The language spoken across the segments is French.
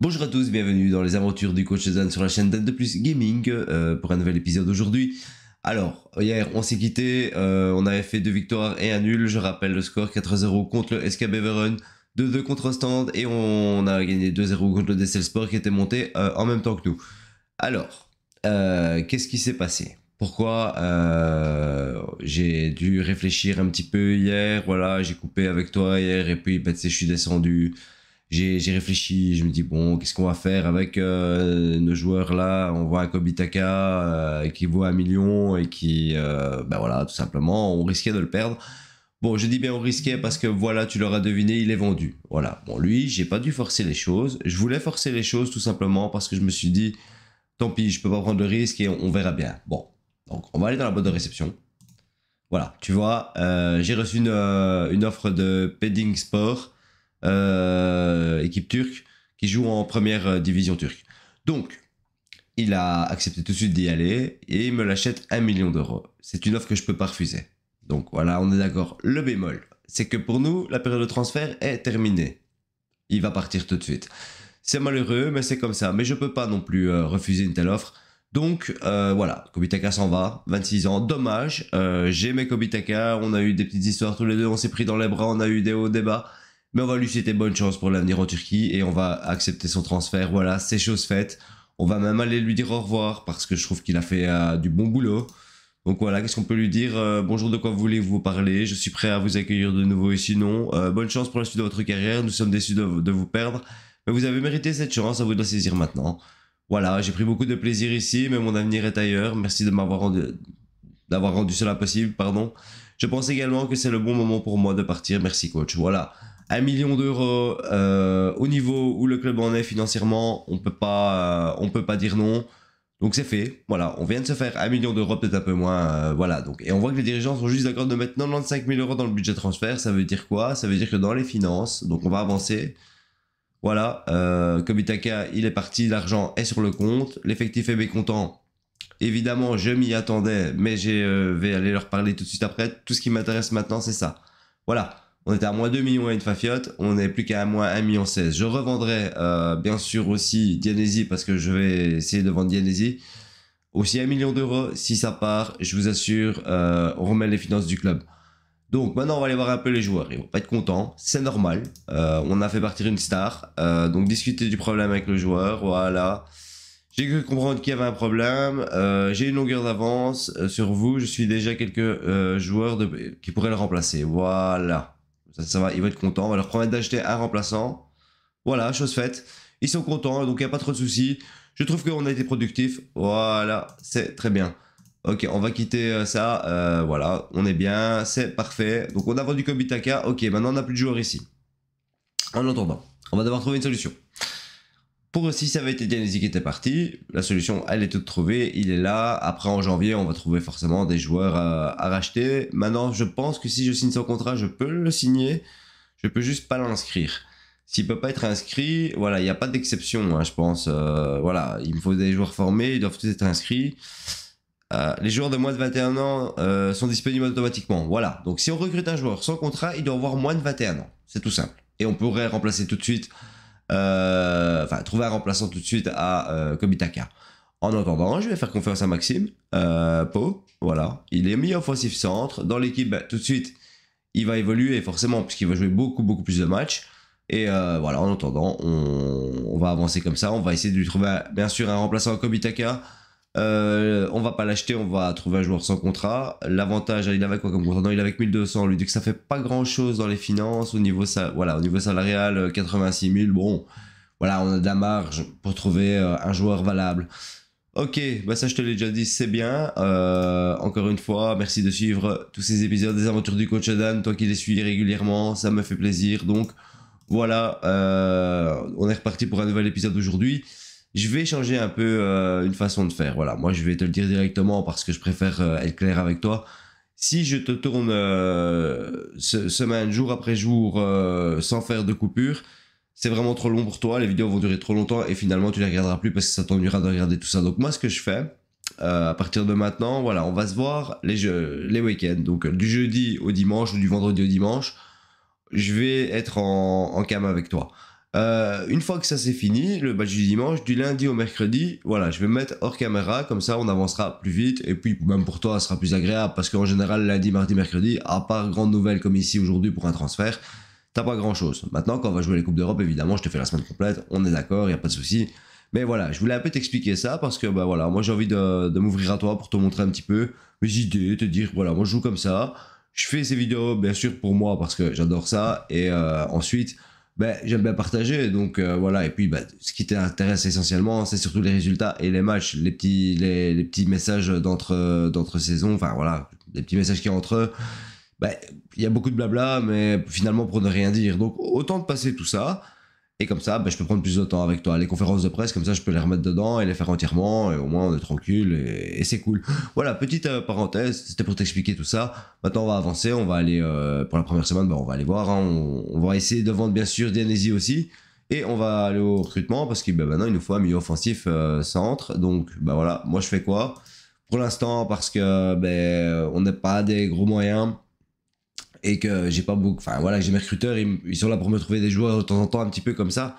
Bonjour à tous, bienvenue dans les aventures du coach Zan sur la chaîne Dan de Plus Gaming euh, pour un nouvel épisode aujourd'hui. Alors, hier on s'est quitté, euh, on avait fait deux victoires et un nul, je rappelle le score 4-0 contre le SK Beveren, 2-2 contre Stand et on a gagné 2-0 contre le Dessel Sport qui était monté euh, en même temps que nous. Alors, qu'est-ce qui s'est passé pourquoi j'ai dû réfléchir un petit peu hier, voilà, j'ai coupé avec toi hier et puis ben, je suis descendu, j'ai réfléchi, je me dis, bon, qu'est-ce qu'on va faire avec euh, nos joueurs-là On voit un Kobitaka euh, qui vaut un million et qui, euh, ben voilà, tout simplement, on risquait de le perdre. Bon, je dis bien on risquait parce que voilà, tu l'auras deviné, il est vendu. Voilà. Bon, lui, j'ai pas dû forcer les choses. Je voulais forcer les choses tout simplement parce que je me suis dit, tant pis, je peux pas prendre le risque et on, verra bien. Bon, donc on va aller dans la boîte de réception. Voilà, tu vois, j'ai reçu une, une, offre de Padding Sport euh, équipe turque, qui joue en première euh, division turque. Donc, il a accepté tout de suite d'y aller et il me l'achète 1 million d'euros. C'est une offre que je peux pas refuser. Donc voilà, on est d'accord. Le bémol, c'est que pour nous, la période de transfert est terminée. Il va partir tout de suite. C'est malheureux, mais c'est comme ça. Mais je peux pas non plus euh, refuser une telle offre. Donc voilà, Kobitaka s'en va, 26 ans, dommage, euh, j'aimais Kobitaka, on a eu des petites histoires tous les deux, on s'est pris dans les bras, on a eu des hauts, des bas, mais on va lui souhaiter bonne chance pour l'avenir en Turquie et on va accepter son transfert. Voilà, c'est chose faite. On va même aller lui dire au revoir parce que je trouve qu'il a fait euh, du bon boulot. Donc voilà, qu'est-ce qu'on peut lui dire euh, Bonjour, de quoi voulez-vous parler Je suis prêt à vous accueillir de nouveau et sinon, euh, bonne chance pour la suite de votre carrière. Nous sommes déçus de, vous perdre, mais vous avez mérité cette chance, à vous de saisir maintenant. Voilà, j'ai pris beaucoup de plaisir ici, mais mon avenir est ailleurs. Merci de m'avoir rendu, d'avoir rendu cela possible, pardon. Je pense également que c'est le bon moment pour moi de partir. Merci coach. Voilà. 1 million d'euros euh, au niveau où le club en est financièrement, on peut pas, euh, on peut pas dire non. Donc c'est fait, voilà, on vient de se faire 1 million d'euros, peut-être un peu moins, euh, voilà. Donc, et on voit que les dirigeants sont juste d'accord de mettre 95 000 euros dans le budget transfert, ça veut dire quoi Ça veut dire que dans les finances, donc on va avancer, voilà, euh, Kobitaka, il est parti, l'argent est sur le compte, l'effectif est mécontent, évidemment je m'y attendais, mais je vais aller leur parler tout de suite après, tout ce qui m'intéresse maintenant c'est ça. Voilà, on était à moins 2 millions à une Fafiote, on n'est plus qu'à moins 1 million 16. Je revendrai euh, bien sûr aussi Dianesi parce que je vais essayer de vendre Dianesi. Aussi 1 million d'euros, si ça part, je vous assure, euh, on remet les finances du club. Donc maintenant on va aller voir un peu les joueurs, ils vont pas être contents, c'est normal, euh, on a fait partir une star, donc discuter du problème avec le joueur, voilà. J'ai cru comprendre qu'il y avait un problème. j'ai une longueur d'avance sur vous. Je suis déjà quelques joueurs qui pourraient le remplacer. Voilà. Ça, va, ils vont être contents. On va leur promettre d'acheter un remplaçant. Voilà, chose faite. Ils sont contents, donc il n'y a pas trop de soucis. Je trouve qu'on a été productif. Voilà, c'est très bien. Ok, on va quitter euh, ça. Euh, voilà, on est bien, c'est parfait. Donc on a vendu Kobitaka. Ok, maintenant on n'a plus de joueurs ici. En pas on va devoir trouver une solution. Pour aussi, ça avait été Etienne qui était parti. La solution, elle est toute trouvée. Il est là. Après, en janvier, on va trouver forcément des joueurs à, racheter. Maintenant, je pense que si je signe son contrat, je peux le signer. Je peux juste pas l'inscrire. S'il peut pas être inscrit, voilà, il n'y a pas d'exception, hein, je pense. Euh, voilà, il me faut des joueurs formés, ils doivent tous être inscrits. Euh, les joueurs de moins de 21 ans euh, sont disponibles automatiquement. Voilà. Donc si on recrute un joueur sans contrat, il doit avoir moins de 21 ans. C'est tout simple. Et on pourrait remplacer tout de suite euh, enfin trouver un remplaçant tout de suite à euh, Kobitaka. En attendant, je vais faire confiance à Maxime euh, Pau. Voilà, il est mis offensif centre dans l'équipe. Bah, tout de suite, il va évoluer forcément puisqu'il va jouer beaucoup beaucoup plus de matchs. Et euh, voilà, en attendant, on, on, va avancer comme ça. On va essayer de lui trouver bien sûr un remplaçant à Kobitaka. Euh, on va pas l'acheter, on va trouver un joueur sans contrat. L'avantage, il avait quoi comme contrat Non, il avait 1200, lui, que ça fait pas grand chose dans les finances. Au niveau, voilà, au niveau salarial, 86 euh, 000, bon, voilà, on a de la marge pour trouver euh, un joueur valable. Ok, bah ça je te l'ai déjà dit, c'est bien. encore une fois, merci de suivre tous ces épisodes des aventures du coach Adam, toi qui les suis régulièrement, ça me fait plaisir. Donc voilà, on est reparti pour un nouvel épisode aujourd'hui je vais changer un peu euh, une façon de faire. Voilà, moi je vais te le dire directement parce que je préfère euh, être clair avec toi. Si je te tourne semaine, euh, jour après jour, sans faire de coupure, c'est vraiment trop long pour toi. Les vidéos vont durer trop longtemps et finalement tu les regarderas plus parce que ça t'ennuiera de regarder tout ça. Donc moi, ce que je fais. à partir de maintenant, voilà, on va se voir les, les week-ends, donc du jeudi au dimanche ou du vendredi au dimanche, je vais être en cam avec toi. Euh, une fois que ça c'est fini, le match du dimanche, du lundi au mercredi, voilà, je vais me mettre hors caméra, comme ça on avancera plus vite, et puis même pour toi, ça sera plus agréable, parce qu'en général, lundi, mardi, mercredi, à part grandes nouvelles comme ici aujourd'hui pour un transfert, t'as pas grand chose. Maintenant, quand on va jouer les Coupes d'Europe, évidemment, je te fais la semaine complète, on est d'accord, y a pas de souci. Mais voilà, je voulais un peu t'expliquer ça parce que bah voilà, moi j'ai envie de, m'ouvrir à toi pour te montrer un petit peu mes idées, te dire voilà, moi je joue comme ça. Je fais ces vidéos bien sûr pour moi parce que j'adore ça et euh, ensuite ben, j'aime bien partager. Donc euh, voilà, et puis ben, ce qui t'intéresse essentiellement, c'est surtout les résultats et les matchs, les petits, les, petits messages d'entre, d'entre saisons, enfin voilà, les petits messages qui entre entre il y a beaucoup de blabla, mais finalement pour ne rien dire. Donc autant de passer tout ça. Et comme ça, ben, je peux prendre plus de temps avec toi. Les conférences de presse, comme ça, je peux les remettre dedans et les faire entièrement. Et au moins, on est tranquille et, c'est cool. Voilà, petite euh, parenthèse. C'était pour t'expliquer tout ça. Maintenant, on va avancer. On va aller, euh, pour la première semaine, ben, on va aller voir. Hein. On, va essayer de vendre, bien sûr, Dianesi aussi. Et on va aller au recrutement parce que ben, maintenant, il nous faut un milieu offensif euh, centre. Donc, ben voilà, moi, je fais quoi Pour l'instant, parce que on n'a pas des gros moyens et que j'ai pas beaucoup. Enfin voilà, j'ai mes recruteurs, ils, sont là pour me trouver des joueurs de temps en temps un petit peu comme ça.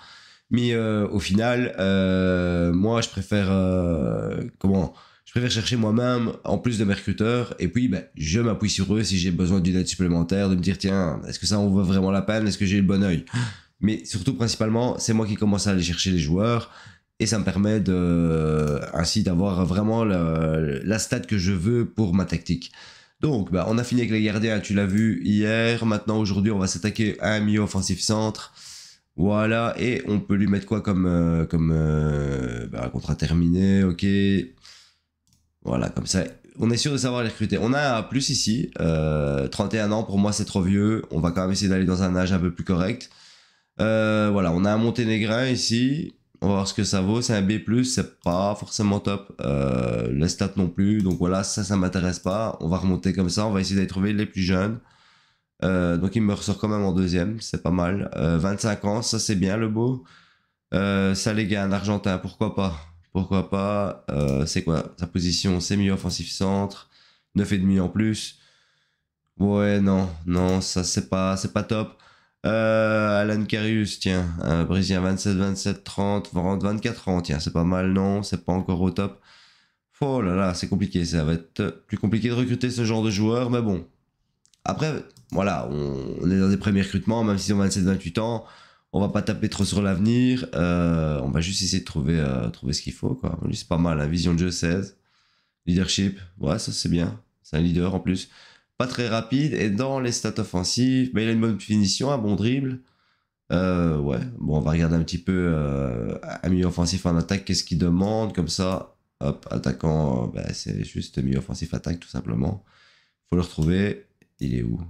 Mais euh, au final, euh, moi, je préfère euh, comment Je préfère chercher moi-même en plus de mes recruteurs. Et puis, ben, je m'appuie sur eux si j'ai besoin d'une aide supplémentaire, de me dire tiens, est-ce que ça en vaut vraiment la peine Est-ce que j'ai le bon oeil Mais surtout, principalement, c'est moi qui commence à aller chercher les joueurs. Et ça me permet de, ainsi d'avoir vraiment la stat que je veux pour ma tactique. Donc, bah, on a fini avec les gardiens, tu l'as vu hier. Maintenant, aujourd'hui, on va s'attaquer à un milieu offensif centre. Voilà, et on peut lui mettre quoi comme, euh, comme euh, bah, contrat terminé, ok. Voilà, comme ça, on est sûr de savoir les recruter. On a un plus ici, 31 euh, ans, pour moi c'est trop vieux. On va quand même essayer d'aller dans un âge un peu plus correct. voilà, on a un Monténégrin ici. On va voir ce que ça vaut. C'est un B+, c'est pas forcément top. Euh, les stats non plus. Donc voilà, ça, ça m'intéresse pas. On va remonter comme ça. On va essayer d'aller trouver les plus jeunes. Euh, donc il me ressort quand même en deuxième. C'est pas mal. 25 euh, ans, ça c'est bien le beau. ça les gars, un Argentin, pourquoi pas Pourquoi pas C'est quoi Sa position, c'est milieu offensif centre. 9,5 en plus. Ouais, non, non, ça c'est pas, c'est pas top. Euh, Alan Carius, tiens, euh, Brésilien 27, 27, 30, 24 ans, tiens, c'est pas mal, non, c'est pas encore au top. Oh là là, c'est compliqué, ça va être plus compliqué de recruter ce genre de joueur, mais bon. Après, voilà, on, est dans des premiers recrutements, même si on a 27-28 ans, on va pas taper trop sur l'avenir, euh, on va juste essayer de trouver, euh, trouver ce qu'il faut, quoi. C'est pas mal, la hein. vision de jeu 16, leadership, ouais, ça c'est bien, c'est un leader en plus pas très rapide. Et dans les stats offensives, mais bah, il a une bonne finition, un bon dribble. Euh, ouais, bon, on va regarder un petit peu euh, un milieu offensif en attaque, qu'est-ce qu'il demande, comme ça, hop, attaquant, euh, bah, c'est juste milieu offensif attaque, tout simplement. Faut le retrouver, il est où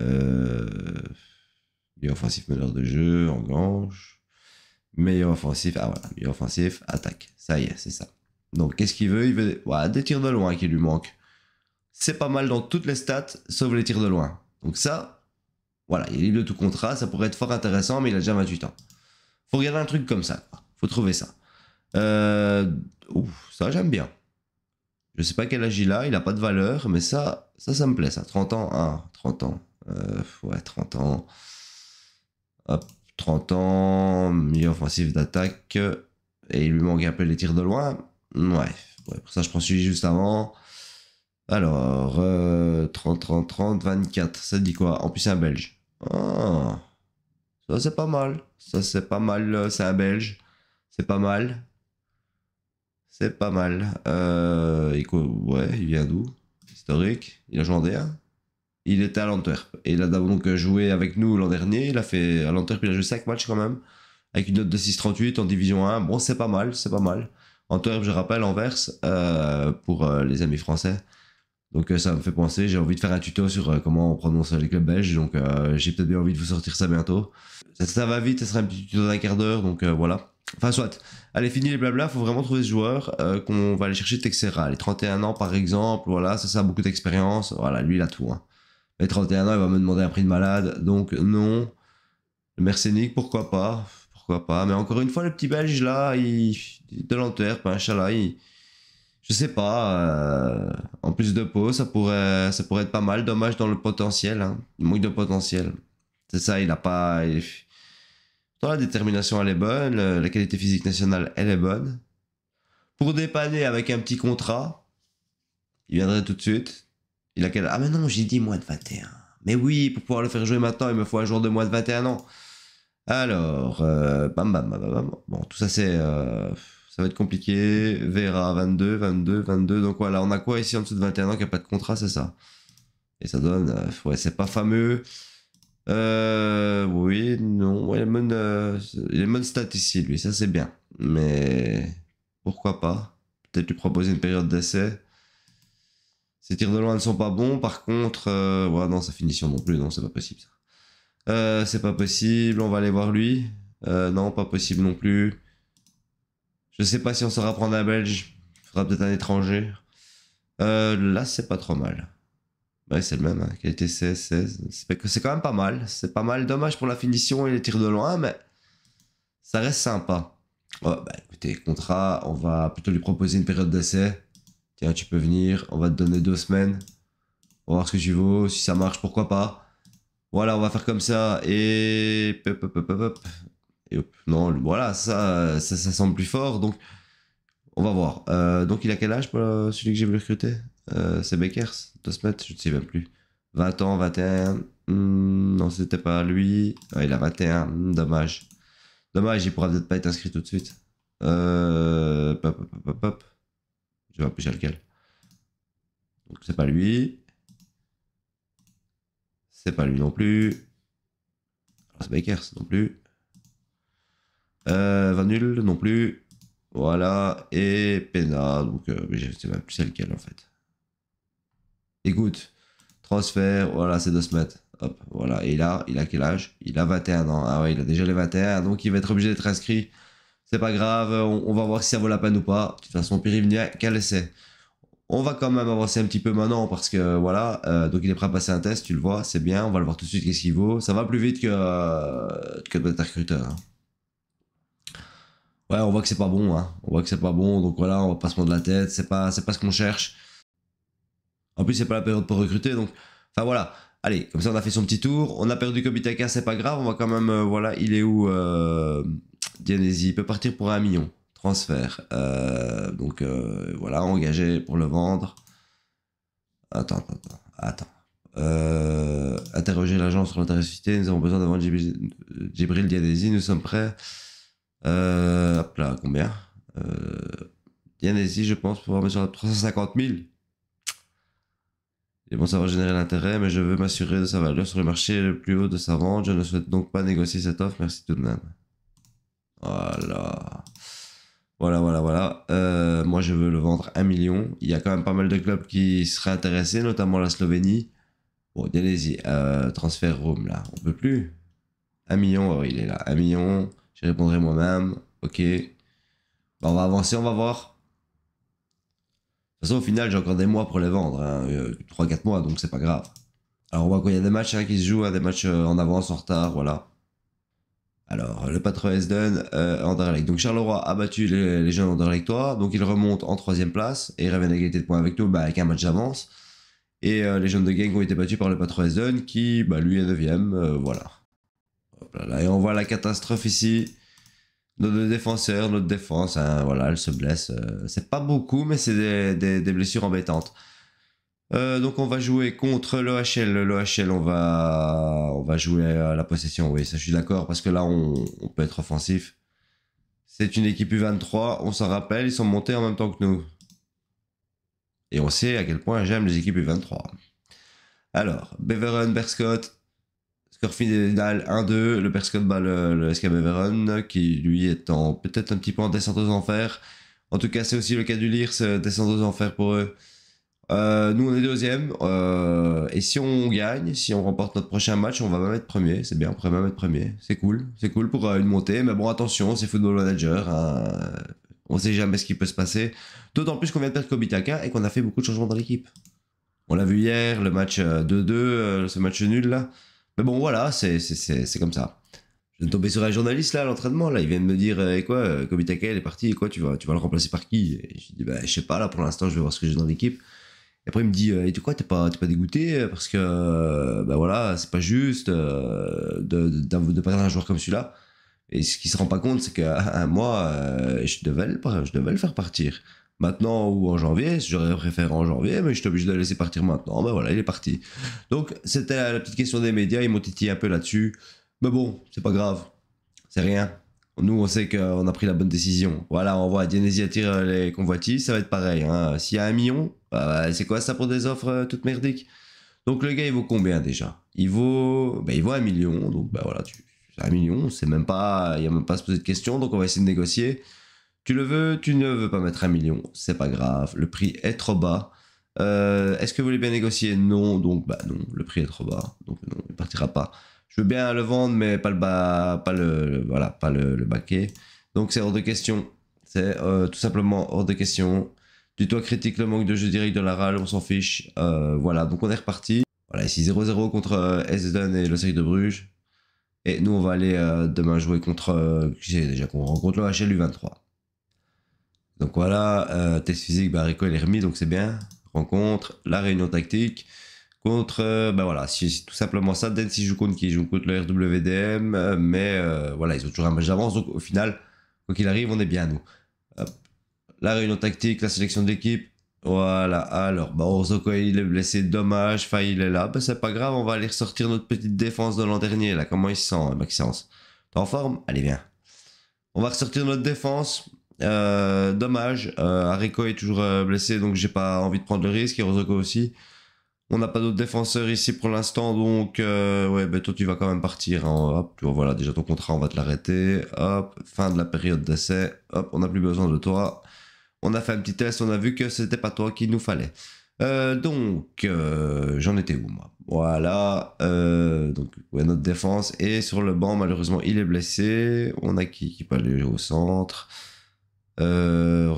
euh, Milieu offensif meneur de jeu, en gange. Meilleur offensif, ah voilà, offensif, attaque, ça y est, c'est ça. Donc, qu'est-ce qu'il veut Il veut voilà, des tirs de loin qui lui manquent c'est pas mal dans toutes les stats, sauf les tirs de loin. Donc ça, voilà, il est le tout contrat, ça pourrait être fort intéressant, mais il a déjà 28 ans. Faut regarder un truc comme ça, faut trouver ça. Euh, ça j'aime bien. Je sais pas quel âge il a, il a pas de valeur, mais ça, ça, ça me plaît, ça. 30 ans, hein. 30 ans. Euh, ouais, 30 ans. Hop, 30 ans, milieu offensif d'attaque. Et il lui manque un peu les tirs de loin. Ouais, ouais pour ça je prends celui juste avant. Alors, 30, 30, 30, 24. Ça dit quoi En plus, c'est un Belge. Ah, ça, c'est pas mal. Ça, c'est pas mal. Euh, c'est un Belge. C'est pas mal. C'est pas mal. Euh, ouais, il vient d'où Historique. Il a joué en D1. Il était à l'Antwerp. Et il a donc joué avec nous l'an dernier. Il a fait, à l'Antwerp, il a joué 5 matchs quand même. Avec une note de 6,38 en Division 1. Bon, c'est pas mal. C'est pas mal. Antwerp, je rappelle, Anvers, euh, pour les amis français. Donc euh, ça me fait penser, j'ai envie de faire un tuto sur euh, comment on prononce les clubs belges, donc euh, j'ai peut-être bien envie de vous sortir ça bientôt. Ça, va vite, ça sera un petit tuto d'un quart d'heure, donc voilà. Enfin soit, allez fini les blabla, faut vraiment trouver ce joueur qu'on va aller chercher Texera. Les 31 ans par exemple, voilà, ça, ça beaucoup d'expérience, voilà, lui il a tout. Hein. Les Mais 31 ans, il va me demander un prix de malade, donc non. Le Mercénic, pourquoi pas, pourquoi pas. Mais encore une fois, le petit belge là, il, est de l'enterre, ben, Inch'Allah, il je sais pas, euh, en plus de peau, ça pourrait, ça pourrait être pas mal. Dommage dans le potentiel. Hein. Il manque de potentiel. C'est ça, il n'a pas. Dans la détermination, elle est bonne. La qualité physique nationale, elle est bonne. Pour dépanner avec un petit contrat, il viendrait tout de suite. Il a quel... Ah, mais non, j'ai dit moins de 21. Mais oui, pour pouvoir le faire jouer maintenant, il me faut un jour de moins de 21 ans. Alors, euh, bam, bam, bam, bam, Bon, tout ça, c'est. Euh, ça va être compliqué. Vera, 22, 22, 22. Donc voilà, on a quoi ici en dessous de 21 ans qui n'a pas de contrat, c'est ça Et ça donne, euh, ouais, c'est pas fameux. Euh, oui, non, il a mon stat ici, lui, ça c'est bien. Mais pourquoi pas Peut-être lui proposer une période d'essai. Ses tirs de loin ne sont pas bons, par contre, euh, ouais, non, sa finition non plus, non, c'est pas possible. Euh, c'est pas possible, on va aller voir lui. non, pas possible non plus. Je sais pas si on saura prendre un Belge. Faudra peut-être un étranger. Euh, là, c'est pas trop mal. Ouais, c'est le même. Hein. Qualité 16, 16. C'est quand même pas mal. C'est pas mal. Dommage pour la finition et les tirs de loin, mais ça reste sympa. bah écoutez, contrat, on va plutôt lui proposer une période d'essai. Tiens, tu peux venir. On va te donner deux semaines. On va voir ce que tu veux. Si ça marche, pourquoi pas. Voilà, on va faire comme ça. Et. Pop, pop, pop, non, voilà, ça, ça, semble plus fort. Donc, on va voir. Euh, donc, il a quel âge, euh, celui que j'ai voulu recruter euh, C'est Bakers je ne sais même plus. 20 ans, 21. Hmm, non, c'était pas lui. il a 21. Hmm, dommage. Dommage, il pourra peut-être pas être inscrit tout de suite. Euh, pop, hop Je vais appuyer lequel. Donc, c'est pas lui. C'est pas lui non plus. c'est Bakers non plus. Euh, Van Nul non plus. Voilà. Et Pena. Donc, euh, c'est même plus celle qu'elle en fait. Écoute. Transfert. Voilà, c'est se mettre, Hop, voilà. Et là, il a quel âge Il a 21 ans. Ah ouais, il a déjà les 21. Donc, il va être obligé d'être inscrit. C'est pas grave. On, va voir si ça vaut la peine ou pas. De toute façon, Périvnia, qu'à laisser. On va quand même avancer un petit peu maintenant parce que voilà, euh, donc il est prêt à passer un test, tu le vois, c'est bien, on va le voir tout de suite qu'est-ce qu'il vaut. Ça va plus vite que, euh, que notre recruteur. Hein ouais, on voit que c'est pas bon, hein. on voit que c'est pas bon, donc voilà, on va pas se prendre la tête, c'est pas, c'est pas ce qu'on cherche. En plus, c'est pas la période pour recruter, donc, enfin voilà. Allez, comme ça, on a fait son petit tour. On a perdu Kobitaka, c'est pas grave, on va quand même, euh, voilà, il est où euh, Il peut partir pour un million, transfert. Euh, donc euh, voilà, engagé pour le vendre. Attends, attends, attends. interroger l'agence sur cité nous avons besoin d'avoir Djibril Dianesi, nous sommes prêts. Euh, hop là, combien euh, allez-y, je pense, pouvoir me sur 350 000. Et bon, ça va générer l'intérêt, mais je veux m'assurer de sa valeur sur le marché le plus haut de sa vente. Je ne souhaite donc pas négocier cette offre. Merci tout de même. Voilà. Voilà, voilà, voilà. Euh, moi, je veux le vendre 1 million. Il y a quand même pas mal de clubs qui seraient intéressés, notamment la Slovénie. Bon, allez-y. euh, transfert Rome, là, on peut plus. 1 million, oh, il est là. 1 million. Je répondrai moi-même. Ok. Ben, on va avancer, on va voir. De toute façon, au final, j'ai encore des mois pour les vendre. 3-4 hein. euh, mois, donc c'est pas grave. Alors, on voit qu'il y a des matchs hein, qui se jouent, hein, des matchs euh, en avance, en retard, voilà. Alors, le patron Esden, euh, Anderlecht. Donc, Charleroi a battu les, jeunes jeunes Anderlechtois. Donc, il remonte en troisième place et revient à égalité de points avec nous, bah, avec un match d'avance. Et euh, les jeunes de Genk ont été battus par le patron Esden qui, bah, lui, est 9 voilà et on voit la catastrophe ici. Nos deux défenseurs, notre défense, hein, voilà, elle se blesse. Euh, c'est pas beaucoup, mais c'est des, blessures embêtantes. Euh, donc on va jouer contre l'OHL. L'OHL, on va, on va jouer à la possession, oui, ça je suis d'accord, parce que là, on, peut être offensif. C'est une équipe U23, on s'en rappelle, ils sont montés en même temps que nous. Et on sait à quel point j'aime les équipes U23. Alors, Beveren, Berscott, Final 1-2, le Perscott euh, le, le qui lui est en peut-être un petit peu en descente aux enfers. En tout cas, c'est aussi le cas du LIRS, euh, descente aux enfers pour eux. Euh, nous, on est deuxième. et si on gagne, si on remporte notre prochain match, on va même être premier. C'est bien, on pourrait même être premier. C'est cool. C'est cool pour une montée. Mais bon, attention, c'est Football Manager. On hein. On sait jamais ce qui peut se passer. D'autant plus qu'on vient de perdre Kobitaka et qu'on a fait beaucoup de changements dans l'équipe. On l'a vu hier, le match 2-2, ce match nul là. Mais bon, voilà, c'est, c'est, comme ça. Je viens de tomber sur un journaliste là à l'entraînement, là, il vient de me dire Et eh, quoi, euh, Kobitake, elle est parti, quoi, tu vas, tu vas le remplacer par qui Je dis bah, je sais pas, là pour l'instant, je vais voir ce que j'ai dans l'équipe. Et après, il me dit euh, Et tu quoi, t'es pas, pas dégoûté euh, Parce que, ben voilà, c'est pas juste de, de, perdre un joueur comme celui-là. Et ce qui se rend pas compte, c'est qu'à un mois, je, devais, je devais le faire partir maintenant ou en janvier. J'aurais préféré en janvier, mais je suis obligé de le laisser partir maintenant. Ben voilà, il est parti. Donc, c'était la petite question des médias. Ils m'ont titillé un peu là-dessus. Mais bon, c'est pas grave. C'est rien. Nous, on sait qu'on a pris la bonne décision. Voilà, on voit Dienesi attire les convoitises, ça va être pareil. Hein. S'il y a un million, bah, c'est quoi ça pour des offres euh, toutes merdiques Donc le gars, il vaut combien déjà Il vaut, bah, il vaut un million. Donc ben voilà, tu, un million, c'est même pas, il n'y a même pas à se poser de questions. Donc on va essayer de négocier. Tu le veux, tu ne veux pas mettre un million, c'est pas grave, le prix est trop bas. Euh, est-ce que vous voulez bien négocier Non, donc bah non, le prix est trop bas, donc non, il partira pas. Je veux bien le vendre, mais pas le bas, pas le, voilà, pas le, baquet. Donc c'est hors de question. C'est euh, tout simplement hors de question. Du toi critique le manque de jeu direct de la Rale, on s'en fiche. Euh, voilà, donc on est reparti. Voilà, ici 0-0 contre Esden et le sec de Bruges. Et nous, on va aller demain jouer contre, j'ai déjà qu'on rencontre le HLU 23. Donc voilà, euh, test physique, bah, Rico, est remis, donc c'est bien. Rencontre, la réunion tactique. Contre, ben voilà, c'est tout simplement ça. Densi si joue contre qui joue contre le RWDM, euh, mais voilà, ils ont toujours un match d'avance. Donc au final, quoi qu'il arrive, on est bien, nous. La réunion tactique, la sélection d'équipe, Voilà, alors, bah, Orzoko, il est blessé, dommage. Enfin, il est là. ben c'est pas grave, on va aller ressortir notre petite défense de l'an dernier, là. Comment il se sent, hein, Maxence T'es en forme Allez, viens. On va ressortir notre défense. Euh, dommage, euh, est toujours euh, blessé, donc j'ai pas envie de prendre le risque, et Rosoko aussi. On n'a pas d'autres défenseurs ici pour l'instant, donc euh, ouais, ben bah toi tu vas quand même partir. Hein. Hop, tu vois, voilà, déjà ton contrat, on va te l'arrêter. Hop, fin de la période d'essai. Hop, on n'a plus besoin de toi. On a fait un petit test, on a vu que c'était pas toi qu'il nous fallait. donc, j'en étais où moi Voilà, donc ouais, notre défense. est sur le banc, malheureusement, il est blessé. On a qui qui peut aller au centre euh,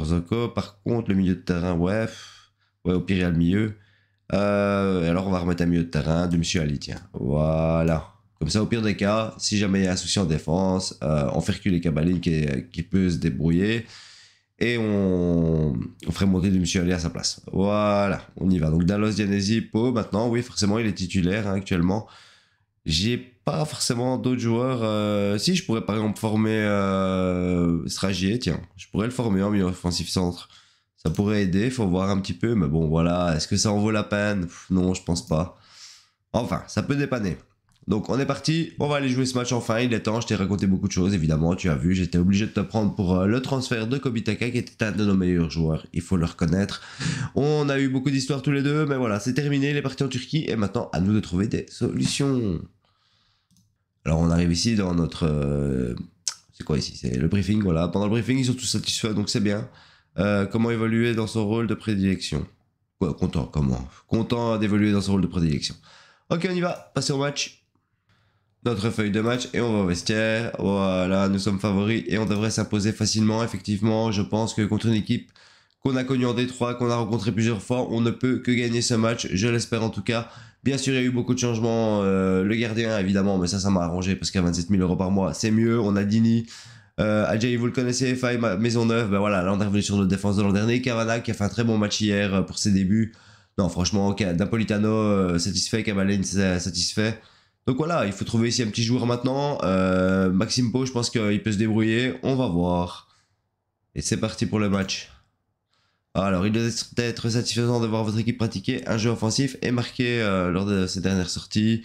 par contre, le milieu de terrain, ouais. Ouais, au pire, il y a le milieu. Euh, alors, on va remettre un milieu de terrain de Monsieur Ali, tiens. Voilà. Comme ça, au pire des cas, si jamais il y a un souci en défense, euh, on fait reculer Kabalin qui, peut se débrouiller. Et on, on ferait monter du Monsieur Ali à sa place. Voilà, on y va. Donc, Dalos Dianesi, Po, maintenant, oui, forcément, il est titulaire hein, actuellement. J'ai pas forcément d'autres joueurs. Euh, si, je pourrais par exemple former euh, Stragier, tiens, je pourrais le former en milieu offensif centre. Ça pourrait aider, faut voir un petit peu, mais bon, voilà, est-ce que ça en vaut la peine Non, je pense pas. Enfin, ça peut dépanner. Donc on est parti, on va aller jouer ce match enfin, il est temps, je t'ai raconté beaucoup de choses évidemment, tu as vu, j'étais obligé de te prendre pour euh, le transfert de Kobitaka qui était un de nos meilleurs joueurs, il faut le reconnaître. On a eu beaucoup d'histoires tous les deux, mais voilà, c'est terminé, il est parti en Turquie et maintenant à nous de trouver des solutions. Alors on arrive ici dans notre... Euh, c'est quoi ici C'est le briefing, voilà. Pendant le briefing, ils sont tous satisfaits, donc c'est bien. Euh, comment évoluer dans son rôle de prédilection content, comment Content d'évoluer dans son rôle de prédilection. Ok, on y va, passer au match. Notre feuille de match et on va au vestiaire. Voilà, nous sommes favoris et on devrait s'imposer facilement. Effectivement, je pense que contre une équipe qu'on a connue en Détroit, qu'on a rencontré plusieurs fois, on ne peut que gagner ce match. Je l'espère en tout cas. Bien sûr, il y a eu beaucoup de changements. Euh, le gardien, évidemment, mais ça, ça m'a arrangé parce qu'à 27 000 euros par mois, c'est mieux. On a Dini. Euh, Ajay, vous le connaissez, maison Maisonneuve. Ben voilà, là, on sur notre défense de l'an dernier. Cavana qui a fait un très bon match hier euh, pour ses débuts. Non, franchement, Napolitano euh, satisfait, Kavalen satisfait. Donc voilà, il faut trouver ici un petit joueur maintenant. Maxime Po, je pense qu'il peut se débrouiller. On va voir. Et c'est parti pour le match. Alors, il doit être satisfaisant de voir votre équipe pratiquer un jeu offensif et marquer euh, lors de ses dernières sorties.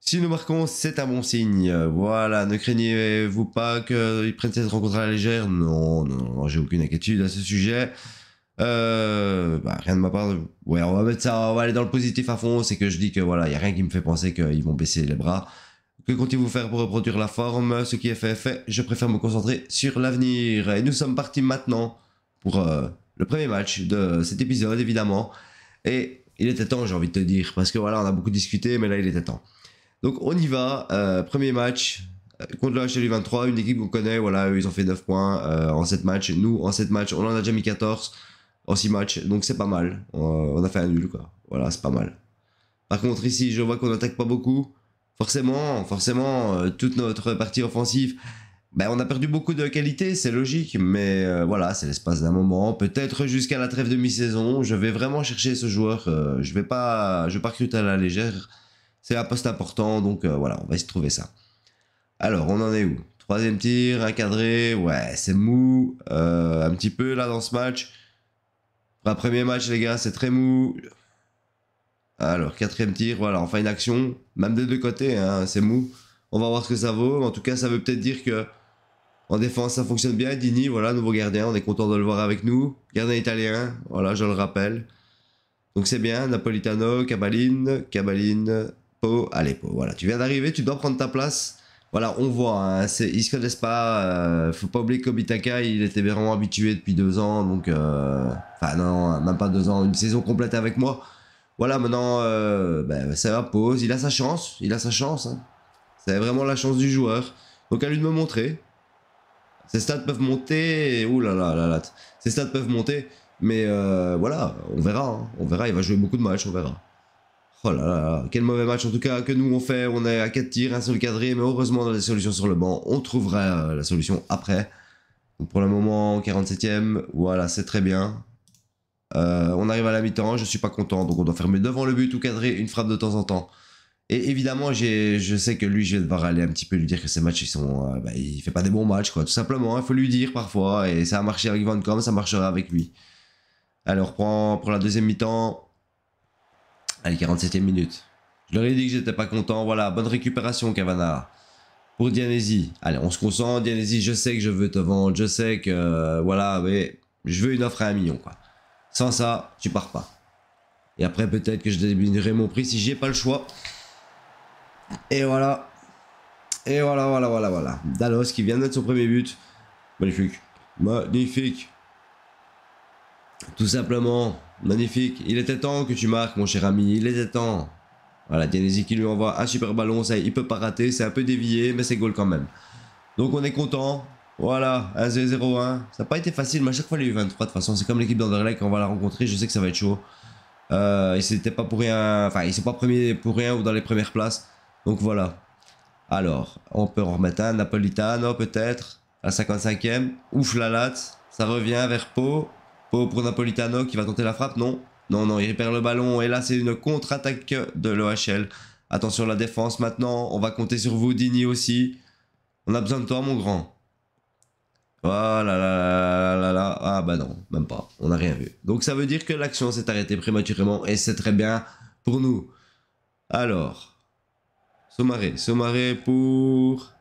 Si nous marquons, c'est un bon signe. Voilà, ne craignez-vous pas qu'ils prennent cette rencontre à la légère Non, non, j'ai aucune inquiétude à ce sujet. Euh, bah, rien de ma part. Ouais, on va mettre ça, on va aller dans le positif à fond. C'est que je dis que voilà, il y a rien qui me fait penser qu'ils vont baisser les bras. Que comptez-vous faire pour reproduire la forme Ce qui est fait est fait. Je préfère me concentrer sur l'avenir. Et nous sommes partis maintenant pour euh, le premier match de cet épisode, évidemment. Et il était temps, j'ai envie de te dire, parce que voilà, on a beaucoup discuté, mais là, il était temps. Donc, on y va. Euh, premier match euh, contre le HLU23, une équipe qu'on connaît. Voilà, ils ont fait 9 points euh, en 7 matchs. Nous, en 7 matchs, on en a déjà mis 14 en 6 matchs. Donc, c'est pas mal. On, a fait un nul, quoi. Voilà, c'est pas mal. Par contre, ici, je vois qu'on attaque pas beaucoup. Forcément, forcément, toute notre partie offensive ben, on a perdu beaucoup de qualité, c'est logique, mais euh, voilà, c'est l'espace d'un moment. Peut-être jusqu'à la trêve de mi-saison, je vais vraiment chercher ce joueur. Euh, je vais pas, je vais pas à la légère. C'est un poste important, donc euh, voilà, on va essayer de trouver ça. Alors, on en est où Troisième tir, un cadré, ouais, c'est mou, un petit peu là dans ce match. Un premier match, les gars, c'est très mou. Alors, quatrième tir, voilà, enfin une action, même des deux côtés, hein, c'est mou. On va voir ce que ça vaut. En tout cas, ça veut peut-être dire que en défense, ça fonctionne bien. Dini, voilà, nouveau gardien. On est content de le voir avec nous. Gardien italien, voilà, je le rappelle. Donc c'est bien. Napolitano, Cabaline, Cabaline, Po. Allez, Po, voilà. Tu viens d'arriver, tu dois prendre ta place. Voilà, on voit. Hein, il ne se connaissent pas. Euh, faut pas oublier qu'Obitaka, il était vraiment habitué depuis deux ans. Donc, euh, enfin, non, même pas deux ans. Une saison complète avec moi. Voilà, maintenant, euh, ben, ça va, pause. Il a sa chance. Il a sa chance. Hein. C'est vraiment la chance du joueur. Donc, à lui de me montrer. Ces stats peuvent monter. Ouh là là là là. Ces stats peuvent monter. Mais euh, voilà, on verra. Hein. On verra. Il va jouer beaucoup de matchs. On verra. Oh là là, quel mauvais match en tout cas que nous on fait. On est à 4 tirs, un seul cadré, mais heureusement on a des solutions sur le banc. On trouvera euh, la solution après. pour le moment, 47ème, voilà, c'est très bien. Euh, on arrive à la mi-temps, je suis pas content, donc on doit fermer devant le but ou cadrer une frappe de temps en temps. Et évidemment, je sais que lui, je vais devoir aller un petit peu lui dire que ses matchs, ils sont, euh, bah, il fait pas des bons matchs, quoi. Tout simplement, il hein. faut lui dire parfois. Et ça a marché avec Van ça marchera avec lui. Alors, prend, pour la deuxième mi-temps. Allez, 47e minute. Je leur ai dit que j'étais pas content. Voilà, bonne récupération, Cavana. Pour Dianesi. Allez, on se concentre. Dianesi, je sais que je veux te vendre. Je sais que, euh, voilà, mais je veux une offre à un million, quoi. Sans ça, tu pars pas. Et après, peut-être que je diminuerai mon prix si j'ai pas le choix. Et voilà. Et voilà, voilà, voilà, voilà. Dalos qui vient de mettre son premier but. Magnifique. Magnifique. Tout simplement. Magnifique. Il était temps que tu marques, mon cher ami. Il était temps. Voilà, Dienesi qui lui envoie un super ballon. Ça, il peut pas rater. C'est un peu dévié, mais c'est goal quand même. Donc on est content. Voilà, 1-0-1. Ça n'a pas été facile, mais à chaque fois, les eu 23 de toute façon, c'est comme l'équipe d'Anderlecht. Quand on va la rencontrer, je sais que ça va être chaud. Euh, ils n'étaient pas pour rien. Enfin, ils sont pas premiers pour rien ou dans les premières places. Donc voilà. Alors, on peut en remettre un Napolitano peut-être. La 55 ème Ouf la latte. Ça revient vers Pau. Pau pour Napolitano qui va tenter la frappe. Non. Non, non, il perd le ballon. Et là, c'est une contre-attaque de l'OHL. Attention la défense maintenant. On va compter sur vous, Dini aussi. On a besoin de toi, mon grand. Oh là là là là là. Ah bah non, même pas. On n'a rien vu. Donc ça veut dire que l'action s'est arrêtée prématurément et c'est très bien pour nous. Alors, Somaré. Somaré pour...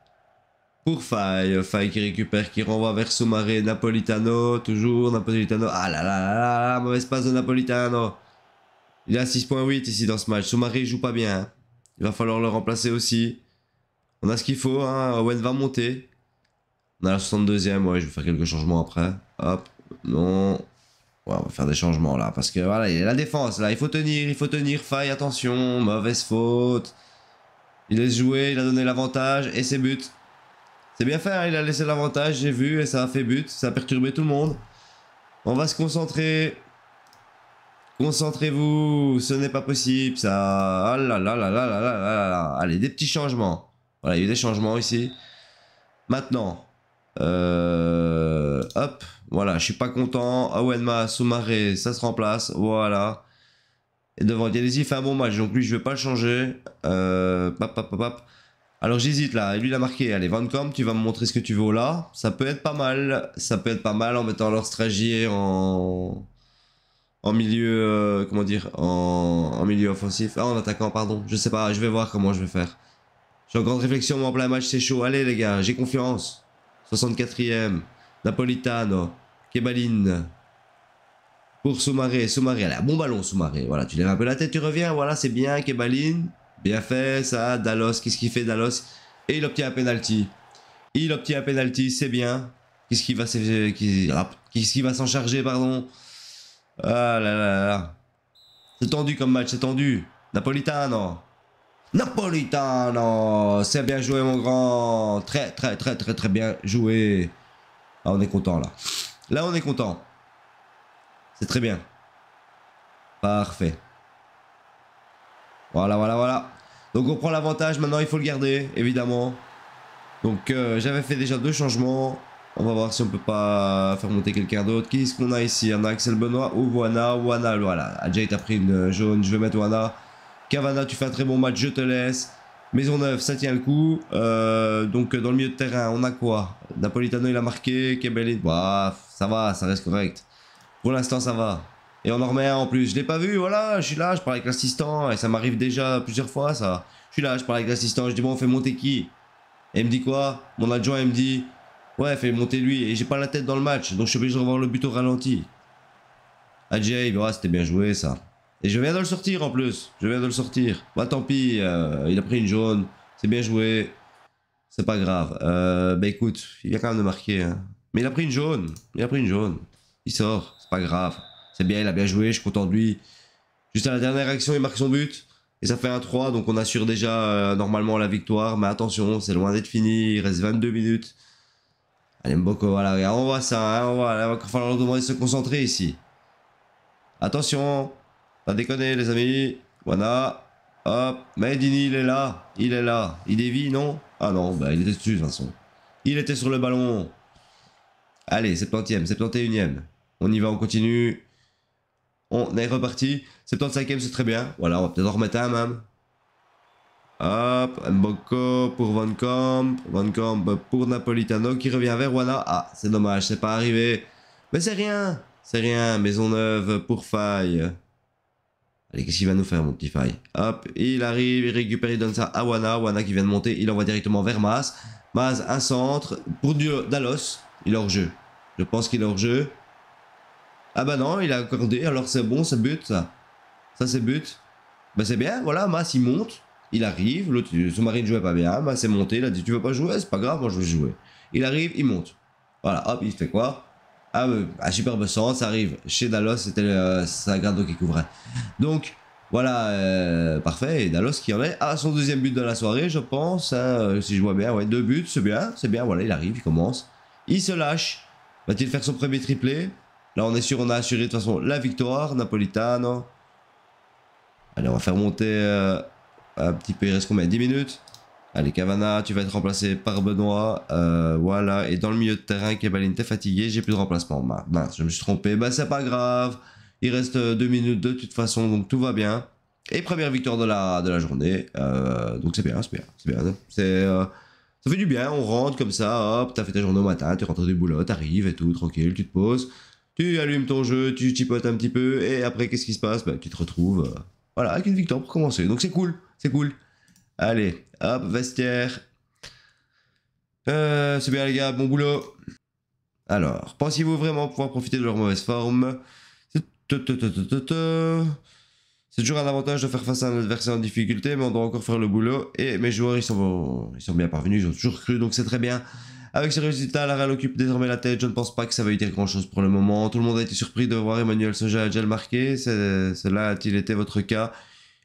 Pour Faille. Faille qui récupère, qui renvoie vers Somaré. Napolitano, toujours Napolitano. Ah là là là là, mauvaise passe de Napolitano. Il a 6.8 ici dans ce match. Somaré joue pas bien. Hein. Il va falloir le remplacer aussi. On a ce qu'il faut. Hein. Owen va monter. On a la 62e. Ouais, je vais faire quelques changements après. Hop. Non. Ouais, on va faire des changements là. Parce que voilà, il y a la défense là. Il faut tenir, il faut tenir. Faille, attention. Mauvaise faute. Il laisse jouer, il a donné l'avantage et c'est but. C'est bien fait, hein, il a laissé l'avantage, j'ai vu, et ça a fait but. Ça a perturbé tout le monde. On va se concentrer. Concentrez-vous, ce n'est pas possible, ça. Ah Allez, des petits changements. Voilà, il y a eu des changements ici. Maintenant, euh, hop, voilà, je suis pas content. Ma Soumaré, ça se remplace, voilà devant Tennessee, y fait un ah, bon match. Donc lui, je vais pas le changer. Euh, Alors j'hésite là. Et lui, il a marqué. Allez, Vancom, tu vas me montrer ce que tu veux là. Ça peut être pas mal. Ça peut être pas mal en mettant leur stratégie en... En milieu... Euh, comment dire en... milieu offensif. Ah, en attaquant, pardon. Je sais pas. Je vais voir comment je vais faire. J'ai en grande réflexion. Moi, en plein match, c'est chaud. Allez, les gars. J'ai confiance. 64e. Napolitano. Kebaline pour Soumaré, Soumaré, là, bon ballon Soumaré, voilà, tu lèves un peu la tête, tu reviens, voilà, c'est bien, Kebaline, bien fait, ça, Dalos, qu'est-ce qu'il fait Dallos Et il obtient un penalty. Il obtient un penalty, c'est bien. Qu'est-ce qu'il va s'en charger, pardon Ah là là là. C'est tendu comme match, c'est tendu. Napolitano. Napolitano C'est bien joué, mon grand Très, très, très, très, très bien joué. Ah, on est content, là. Là, on est content. C'est très bien. Parfait. Voilà, voilà, voilà. Donc on prend l'avantage, maintenant il faut le garder, évidemment. Donc euh, j'avais fait déjà deux changements. On va voir si on peut pas faire monter quelqu'un d'autre. Qui est-ce qu'on a ici On a Axel Benoît ou Wana. Wana, voilà. Ajay t'a pris une jaune, je vais mettre Wana. Cavana, tu fais un très bon match, je te laisse. Maison 9, ça tient le coup. Euh, donc dans le milieu de terrain, on a quoi Napolitano, il a marqué. Kebelin, bah, ça va, ça reste correct. Pour l'instant, ça va. Et on en remet un en plus. Je l'ai pas vu, voilà, je suis là, je parle avec l'assistant. Et ça m'arrive déjà plusieurs fois, ça. Je suis là, je parle avec l'assistant. Je dis, bon, on fait monter qui Et il me dit quoi Mon adjoint, il me dit, ouais, fais monter lui. Et j'ai pas la tête dans le match, donc je suis obligé de revoir le but au ralenti. Ajay, ouais, c'était bien joué, ça. Et je viens de le sortir en plus. Je viens de le sortir. Bah tant pis, euh, il a pris une jaune. C'est bien joué. C'est pas grave. Euh, bah écoute, il vient quand même de marquer. Hein. Mais il a pris une jaune. Il a pris une jaune. Il sort pas grave. C'est bien, il a bien joué, je suis content de lui. Juste à la dernière action, il marque son but. Et ça fait un 3, donc on assure déjà euh, normalement la victoire. Mais attention, c'est loin d'être fini, il reste 22 minutes. Allez Mboko, voilà, on voit ça, hein, on voit, il va falloir se concentrer ici. Attention, pas déconner les amis. Voilà, hop, Medini il est là, il est là. Il dévie, non Ah non, bah, il était dessus de Il était sur le ballon. Allez, 70e, 71e. On y va, on continue. On est reparti. 75e, c'est très bien. Voilà, on va peut-être en remettre un même. Hop, Mboko pour Van Kamp. Van Kamp pour Napolitano qui revient vers Wana. Ah, c'est dommage, c'est pas arrivé. Mais c'est rien, c'est rien. Maison neuve pour Faille. Allez, qu'est-ce qu'il va nous faire, mon petit Faille Hop, il arrive, il récupère, il donne ça à Wana. Wana qui vient de monter, il envoie directement vers Maz. Maz, un centre pour Dalos. Il est hors jeu. Je pense qu'il est hors jeu. Ah bah non, il a accordé, alors c'est bon, c'est but ça. Ça c'est but. Bah c'est bien, voilà, Mas il monte, il arrive, son mari ne jouait pas bien, Mas est monté, il a dit tu veux pas jouer, c'est pas grave, moi je veux jouer. Il arrive, il monte. Voilà, hop, il fait quoi ah, euh, superbe sens, ça arrive. Chez Dalos c'était euh, Sagrado qui couvrait. Donc, voilà, euh, parfait. Et Dalos qui en est à son deuxième but de la soirée, je pense. Hein, euh, si je vois bien, ouais, deux buts, c'est bien, c'est bien. Voilà, il arrive, il commence. Il se lâche. Va-t-il faire son premier triplé Là, on est sûr, on a assuré de toute façon la victoire. Napolitano. Allez, on va faire monter euh, un petit peu. Il reste combien 10 minutes Allez, Cavana, tu vas être remplacé par Benoît. Euh, voilà. Et dans le milieu de terrain, tu t'es fatigué. J'ai plus de remplacement. Bah, mince, je me suis trompé. Bah, c'est pas grave. Il reste 2 euh, minutes de toute façon, donc tout va bien. Et première victoire de la, de la journée. donc c'est bien, c'est bien. C'est bien. ça fait du bien, on rentre comme ça, hop, t'as fait ta journée au matin, tu rentres du boulot, t'arrives et tout, tranquille, tu te poses. Tu allumes ton jeu, tu chipotes un petit peu, et après, qu'est-ce qui se passe bah, Tu te retrouves euh, voilà, avec une victoire pour commencer. Donc c'est cool, c'est cool. Allez, hop, vestiaire. Euh, c'est bien les gars, bon boulot. Alors, pensez-vous vraiment pouvoir profiter de leur mauvaise forme c'est toujours un avantage de faire face à un adversaire en difficulté, mais on doit encore faire le boulot. Et mes joueurs, ils sont, ils sont bien parvenus, ils ont toujours cru, donc c'est très bien. Avec ce résultat, la Real occupe désormais la tête. Je ne pense pas que ça va dire grand-chose pour le moment. Tout le monde a été surpris de voir Emmanuel Soja déjà le marquer. Cela a-t-il été votre cas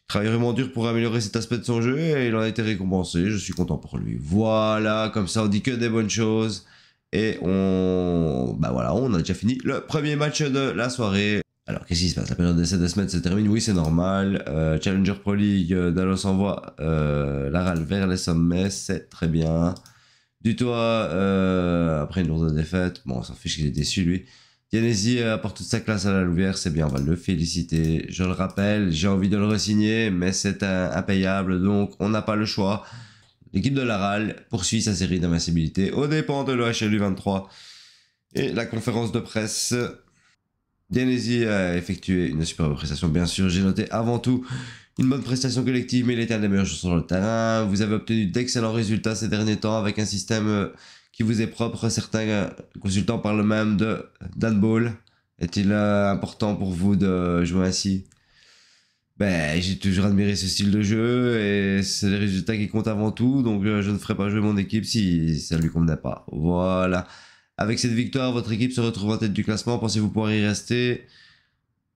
Il travaille vraiment dur pour améliorer cet aspect de son jeu et il en a été récompensé. Je suis content pour lui. Voilà, comme ça on dit que des bonnes choses. Et on... Bah voilà, on a déjà fini le premier match de la soirée. Alors, qu'est-ce qui se passe La période des de semaines se termine, oui, c'est normal. Euh, Challenger Pro League, euh, Dallas envoie euh, la RAL vers les sommets, c'est très bien du toit. Euh, après une lourde défaite, bon, on s'en fiche qu'il est déçu lui. Dianesi euh, apporte toute sa classe à la Louvière, c'est bien, on va le féliciter. Je le rappelle, j'ai envie de le resigner, mais c'est impayable, donc on n'a pas le choix. L'équipe de la Laral poursuit sa série d'invincibilité aux dépens de l'OHLU 23 et la conférence de presse. Dianesi a effectué une superbe prestation, bien sûr, j'ai noté avant tout une bonne prestation collective, mais il était des meilleurs sur le terrain. Vous avez obtenu d'excellents résultats ces derniers temps avec un système euh, qui vous est propre. Certains euh, consultants parlent même de ball. Est-il euh, important pour vous de jouer ainsi ben, j'ai toujours admiré ce style de jeu et c'est les résultats qui comptent avant tout, donc je ne ferai pas jouer mon équipe si ça ne lui convenait pas. Voilà. Avec cette victoire, votre équipe se retrouve en tête du classement. Pensez-vous pouvoir y rester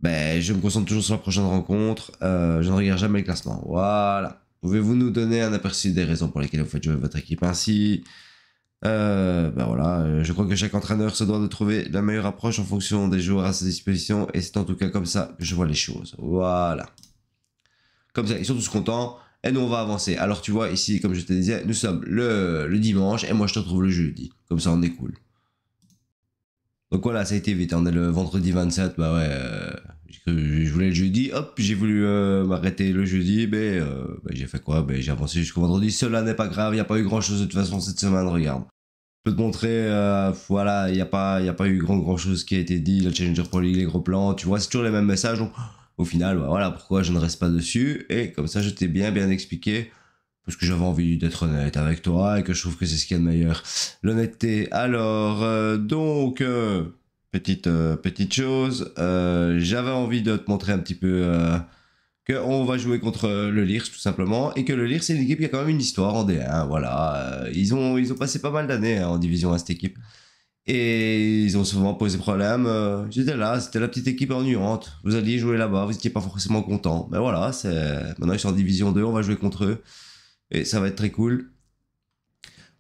ben, je me concentre toujours sur la prochaine rencontre, euh, je ne regarde jamais le classement. Voilà. Pouvez-vous nous donner un aperçu des raisons pour lesquelles vous faites jouer votre équipe ainsi euh, ben voilà, euh, je crois que chaque entraîneur se doit de trouver la meilleure approche en fonction des joueurs à sa disposition, et c'est en tout cas comme ça que je vois les choses. Voilà. Comme ça, ils sont tous contents, et nous on va avancer. Alors tu vois, ici, comme je te disais, nous sommes le, dimanche, et moi je te retrouve le jeudi. Comme ça, on est cool. Donc voilà, ça a été vite, hein. on est le vendredi 27, bah ouais... Euh, je voulais le jeudi, hop, j'ai voulu euh, m'arrêter le jeudi, mais ben, euh, ben, j'ai fait quoi ben, J'ai avancé jusqu'au vendredi. Cela n'est pas grave, il n'y a pas eu grand chose de toute façon cette semaine, regarde. Je peux te montrer, euh, voilà, il n'y a, pas, a pas eu grand grand chose qui a été dit, le Challenger Pro League, les gros plans, tu vois, c'est toujours les mêmes messages. au final, bah, voilà pourquoi je ne reste pas dessus. Et comme ça, je t'ai bien bien expliqué parce que j'avais envie d'être honnête avec toi et que je trouve que c'est ce qu'il y a de meilleur. L'honnêteté. Alors, donc, petite, euh, petite chose. Euh, j'avais envie de te montrer un petit peu euh, que on va jouer contre le Lyrs tout simplement et que le Lyrs c'est une équipe qui a quand même une histoire en D1. Voilà, ils ont, ils ont passé pas mal d'années hein, en Division à cette équipe et ils ont souvent posé problème. J'étais là, c'était la petite équipe ennuyante. Vous alliez jouer là-bas, vous n'étiez pas forcément content. Mais ben voilà, maintenant ils sont en Division 2, on va jouer contre eux et ça va être très cool.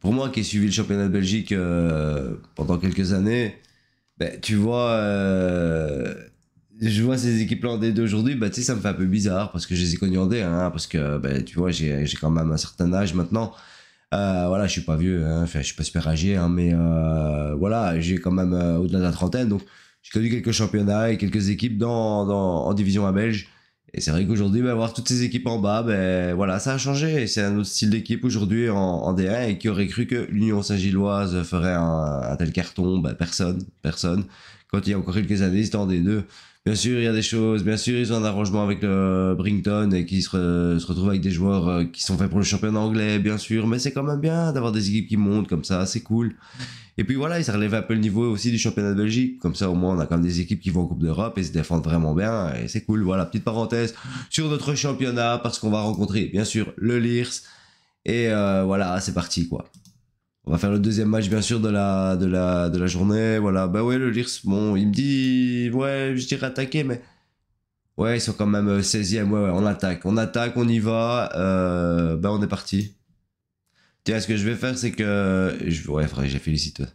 Pour moi qui ai suivi le championnat de Belgique pendant quelques années, bah, tu vois, euh, je vois ces équipes-là en d aujourd'hui, bah, ça me fait un peu bizarre parce que je les ai connues en d hein, parce que, bah, tu vois, j'ai quand même un certain âge maintenant. Euh, voilà, je suis pas vieux, hein, je suis pas super âgé, hein, mais euh, voilà, j'ai quand même euh, au-delà de la trentaine, donc j'ai connu quelques championnats et quelques équipes dans, dans en division à belge. Et c'est vrai qu'aujourd'hui, avoir bah, toutes ces équipes en bas, ben voilà, ça a changé. C'est un autre style d'équipe aujourd'hui en, D1 et qui aurait cru que l'Union Saint-Gilloise ferait un, tel carton, ben personne, personne. Quand il y a encore quelques années, c'était en D2. Bien sûr, il y a des choses. Bien sûr, ils ont un arrangement avec le Brington et qui se, se, retrouvent avec des joueurs euh, qui sont faits pour le championnat anglais, bien sûr. Mais c'est quand même bien d'avoir des équipes qui montent comme ça. C'est cool. Et puis voilà, il se relèvent un peu le niveau aussi du championnat de Belgique. Comme ça, au moins, on a quand même des équipes qui vont en Coupe d'Europe et se défendent vraiment bien. Et c'est cool. Voilà, petite parenthèse sur notre championnat parce qu'on va rencontrer, bien sûr, le Lirs. Et euh, voilà, c'est parti, quoi. On va faire le deuxième match, bien sûr, de la, de la, de la journée. Voilà, bah ouais, le Lirs, bon, il me dit, ouais, je dirais attaquer, mais. Ouais, ils sont quand même 16e. Euh, ouais, ouais, on attaque, on attaque, on y va. Ben, on est parti. Tiens, ce que je vais faire, c'est que. Je... Ouais, frère, j'ai toi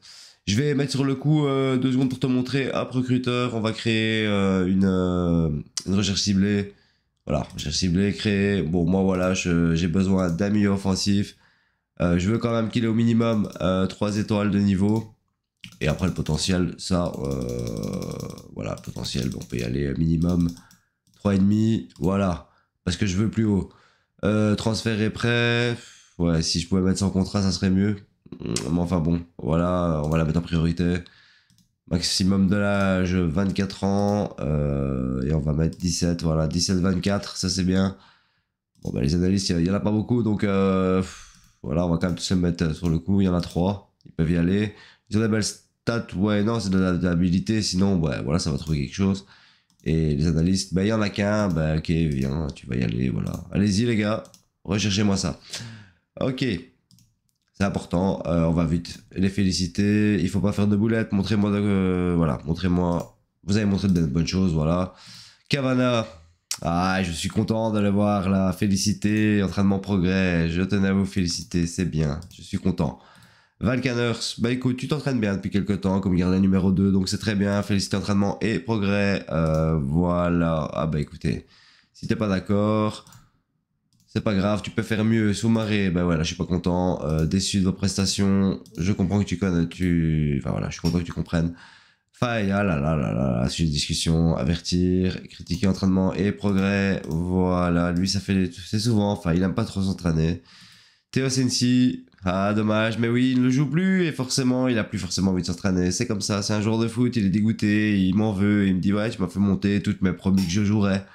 Je vais mettre sur le coup euh, deux secondes pour te montrer Hop, Recruteur. On va créer euh, euh, une, recherche ciblée. Voilà, recherche ciblée, créer Bon, moi, voilà, j'ai besoin d'un milieu offensif. je veux quand même qu'il ait au minimum 3 étoiles de niveau. Et après, le potentiel, ça, voilà, potentiel, on peut y aller minimum demi. Voilà, parce que je veux plus haut. transfert est prêt ouais, si je pouvais mettre sans contrat, ça serait mieux. Mm, mais enfin bon, voilà, on va la mettre en priorité. Maximum de l'âge, 24 ans. Euh, et on va mettre 17, voilà, 17-24, ça c'est bien. Bon, bah, les analystes, il n'y en a pas beaucoup, donc euh, voilà, on va quand même tous se mettre euh, sur le coup. Il y en a 3, ils peuvent y aller. Ils ont des belles stats, ouais, non, c'est de l'habilité sinon, ouais, voilà, ça va trouver quelque chose. Et les analystes, bah, il y en a qu'un, bah, ok, viens, tu vas y aller, voilà. Allez-y, les gars, recherchez-moi ça. Ok. C'est important. Euh, on va vite. Les féliciter. Il faut pas faire de boulettes. Montrez-moi. Euh, voilà. Montrez-moi. Vous avez montré de bonnes choses. Voilà. Cavana. Ah, je suis content d'aller voir là. félicité Entraînement progrès. Je tenais à vous féliciter. C'est bien. Je suis content. Valkaners, bah écoute, tu t'entraînes bien depuis quelques temps comme gardien numéro 2, donc c'est très bien, félicité entraînement et progrès, euh, voilà, ah bah écoutez, si t'es pas d'accord, c'est pas grave, tu peux faire mieux. marée, ben voilà, je suis pas content. Euh, déçu de vos prestations. Je comprends que tu connais, tu. Enfin voilà, je suis content que tu comprennes. Faille, ah là là là là, sujet de discussion, avertir, critiquer entraînement et progrès. Voilà, lui ça fait, c'est souvent. Enfin, il aime pas trop s'entraîner. Théo Sensi, ah dommage, mais oui, il ne joue plus et forcément, il a plus forcément envie de s'entraîner. C'est comme ça, c'est un joueur de foot, il est dégoûté, il m'en veut, il me dit ouais, tu m'as fait monter, toutes mes promis que je jouerais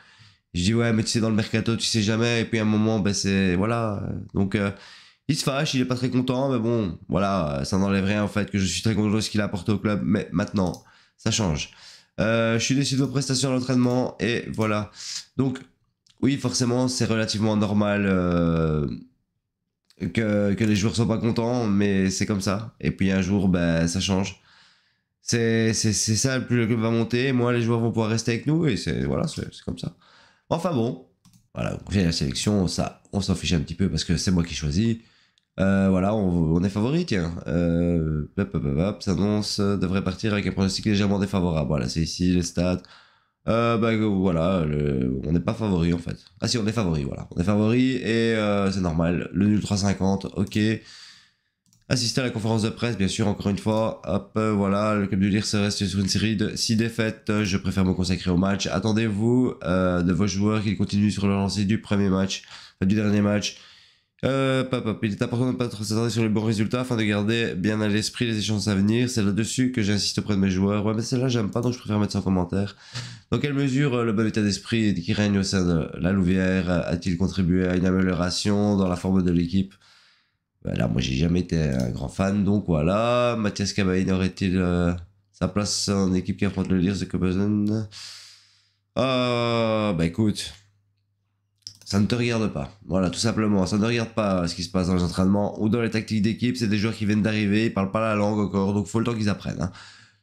je dis ouais mais tu sais dans le mercato tu sais jamais et puis à un moment ben c'est voilà donc euh, il se fâche il est pas très content mais bon voilà ça n'enlève rien en fait que je suis très content de ce qu'il a apporté au club mais maintenant ça change euh, je suis déçu de vos prestations à l'entraînement et voilà donc oui forcément c'est relativement normal euh, que, que, les joueurs soient pas contents mais c'est comme ça et puis un jour ben ça change c'est ça plus le club va monter moi les joueurs vont pouvoir rester avec nous et c'est voilà c'est comme ça Enfin bon, voilà, j'ai la sélection, ça, on s'en fiche un petit peu parce que c'est moi qui choisis. Euh, voilà, on, est favori, tiens. Euh, annonce euh, devrait partir avec un pronostic légèrement défavorable. Voilà, c'est ici les stats. Euh, ben, voilà, on n'est pas favori en fait. Ah si, on est favori, voilà. On est favori et c'est normal. Le nul 350, ok assister à la conférence de presse, bien sûr, encore une fois. Hop, euh, voilà, le club du Lire se reste sur une série de 6 défaites. Je préfère me consacrer au match. Attendez-vous euh, de vos joueurs qu'ils continuent sur le lancée du premier match, du dernier match. Euh, Il est important de ne pas trop s'attarder sur les bons résultats afin de garder bien à l'esprit les échéances à venir. C'est là-dessus que j'insiste auprès de mes joueurs. Ouais, mais celle-là, j'aime pas, donc je préfère mettre ça en commentaire. Dans quelle mesure euh, le bon état d'esprit qui règne au sein de la Louvière a-t-il contribué à une amélioration dans la forme de l'équipe voilà bah, moi j'ai jamais été un grand fan, donc voilà. Mathias Cabaye aurait-il euh, sa place en équipe qui affronte le lire de que euh, Ah bah écoute, ça ne te regarde pas. Voilà, tout simplement, ça ne regarde pas ce qui se passe dans les entraînements ou dans les tactiques d'équipe. C'est des joueurs qui viennent d'arriver, ils parlent pas la langue encore, donc il faut le temps qu'ils apprennent. Hein.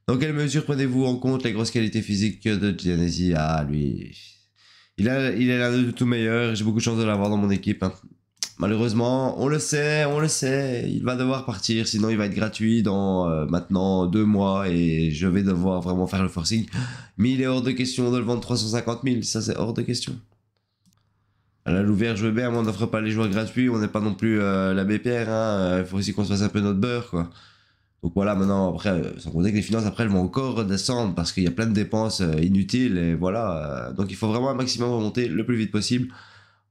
Dans quelle mesure prenez-vous en compte les grosses qualités physiques de Giannesi Ah lui, il, a, il est l'un de tout meilleur. J'ai beaucoup de chance de l'avoir dans mon équipe. Hein. Malheureusement, on le sait, on le sait, il va devoir partir, sinon il va être gratuit dans euh, maintenant deux mois et je vais devoir vraiment faire le forcing. Mais il est hors de question de le vendre 350 000, ça c'est hors de question. À l'ouverture je veux bien, mais on n'offre pas les joueurs gratuits, on n'est pas non plus euh, la BPR, il hein, euh, faut aussi qu'on se fasse un peu notre beurre, quoi. Donc voilà, maintenant, après, sans compter que les finances, après, elles vont encore redescendre parce qu'il y a plein de dépenses inutiles et voilà. donc il faut vraiment un maximum remonter le plus vite possible.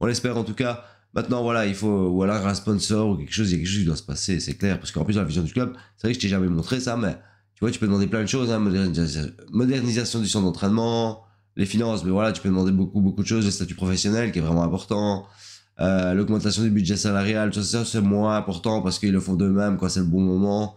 On l'espère en tout cas. Maintenant, voilà, il faut ou alors un sponsor ou quelque chose, il y a quelque chose qui doit se passer, c'est clair. Parce qu'en plus, la vision du club, c'est vrai que je t'ai jamais montré ça, mais tu vois, tu peux demander plein de choses, hein, modernisation, du centre d'entraînement, les finances, mais voilà, tu peux demander beaucoup, beaucoup de choses, le statut professionnel qui est vraiment important, euh, l'augmentation du budget salarial, tout ça, c'est moins important parce qu'ils le font d'eux-mêmes quand c'est le bon moment.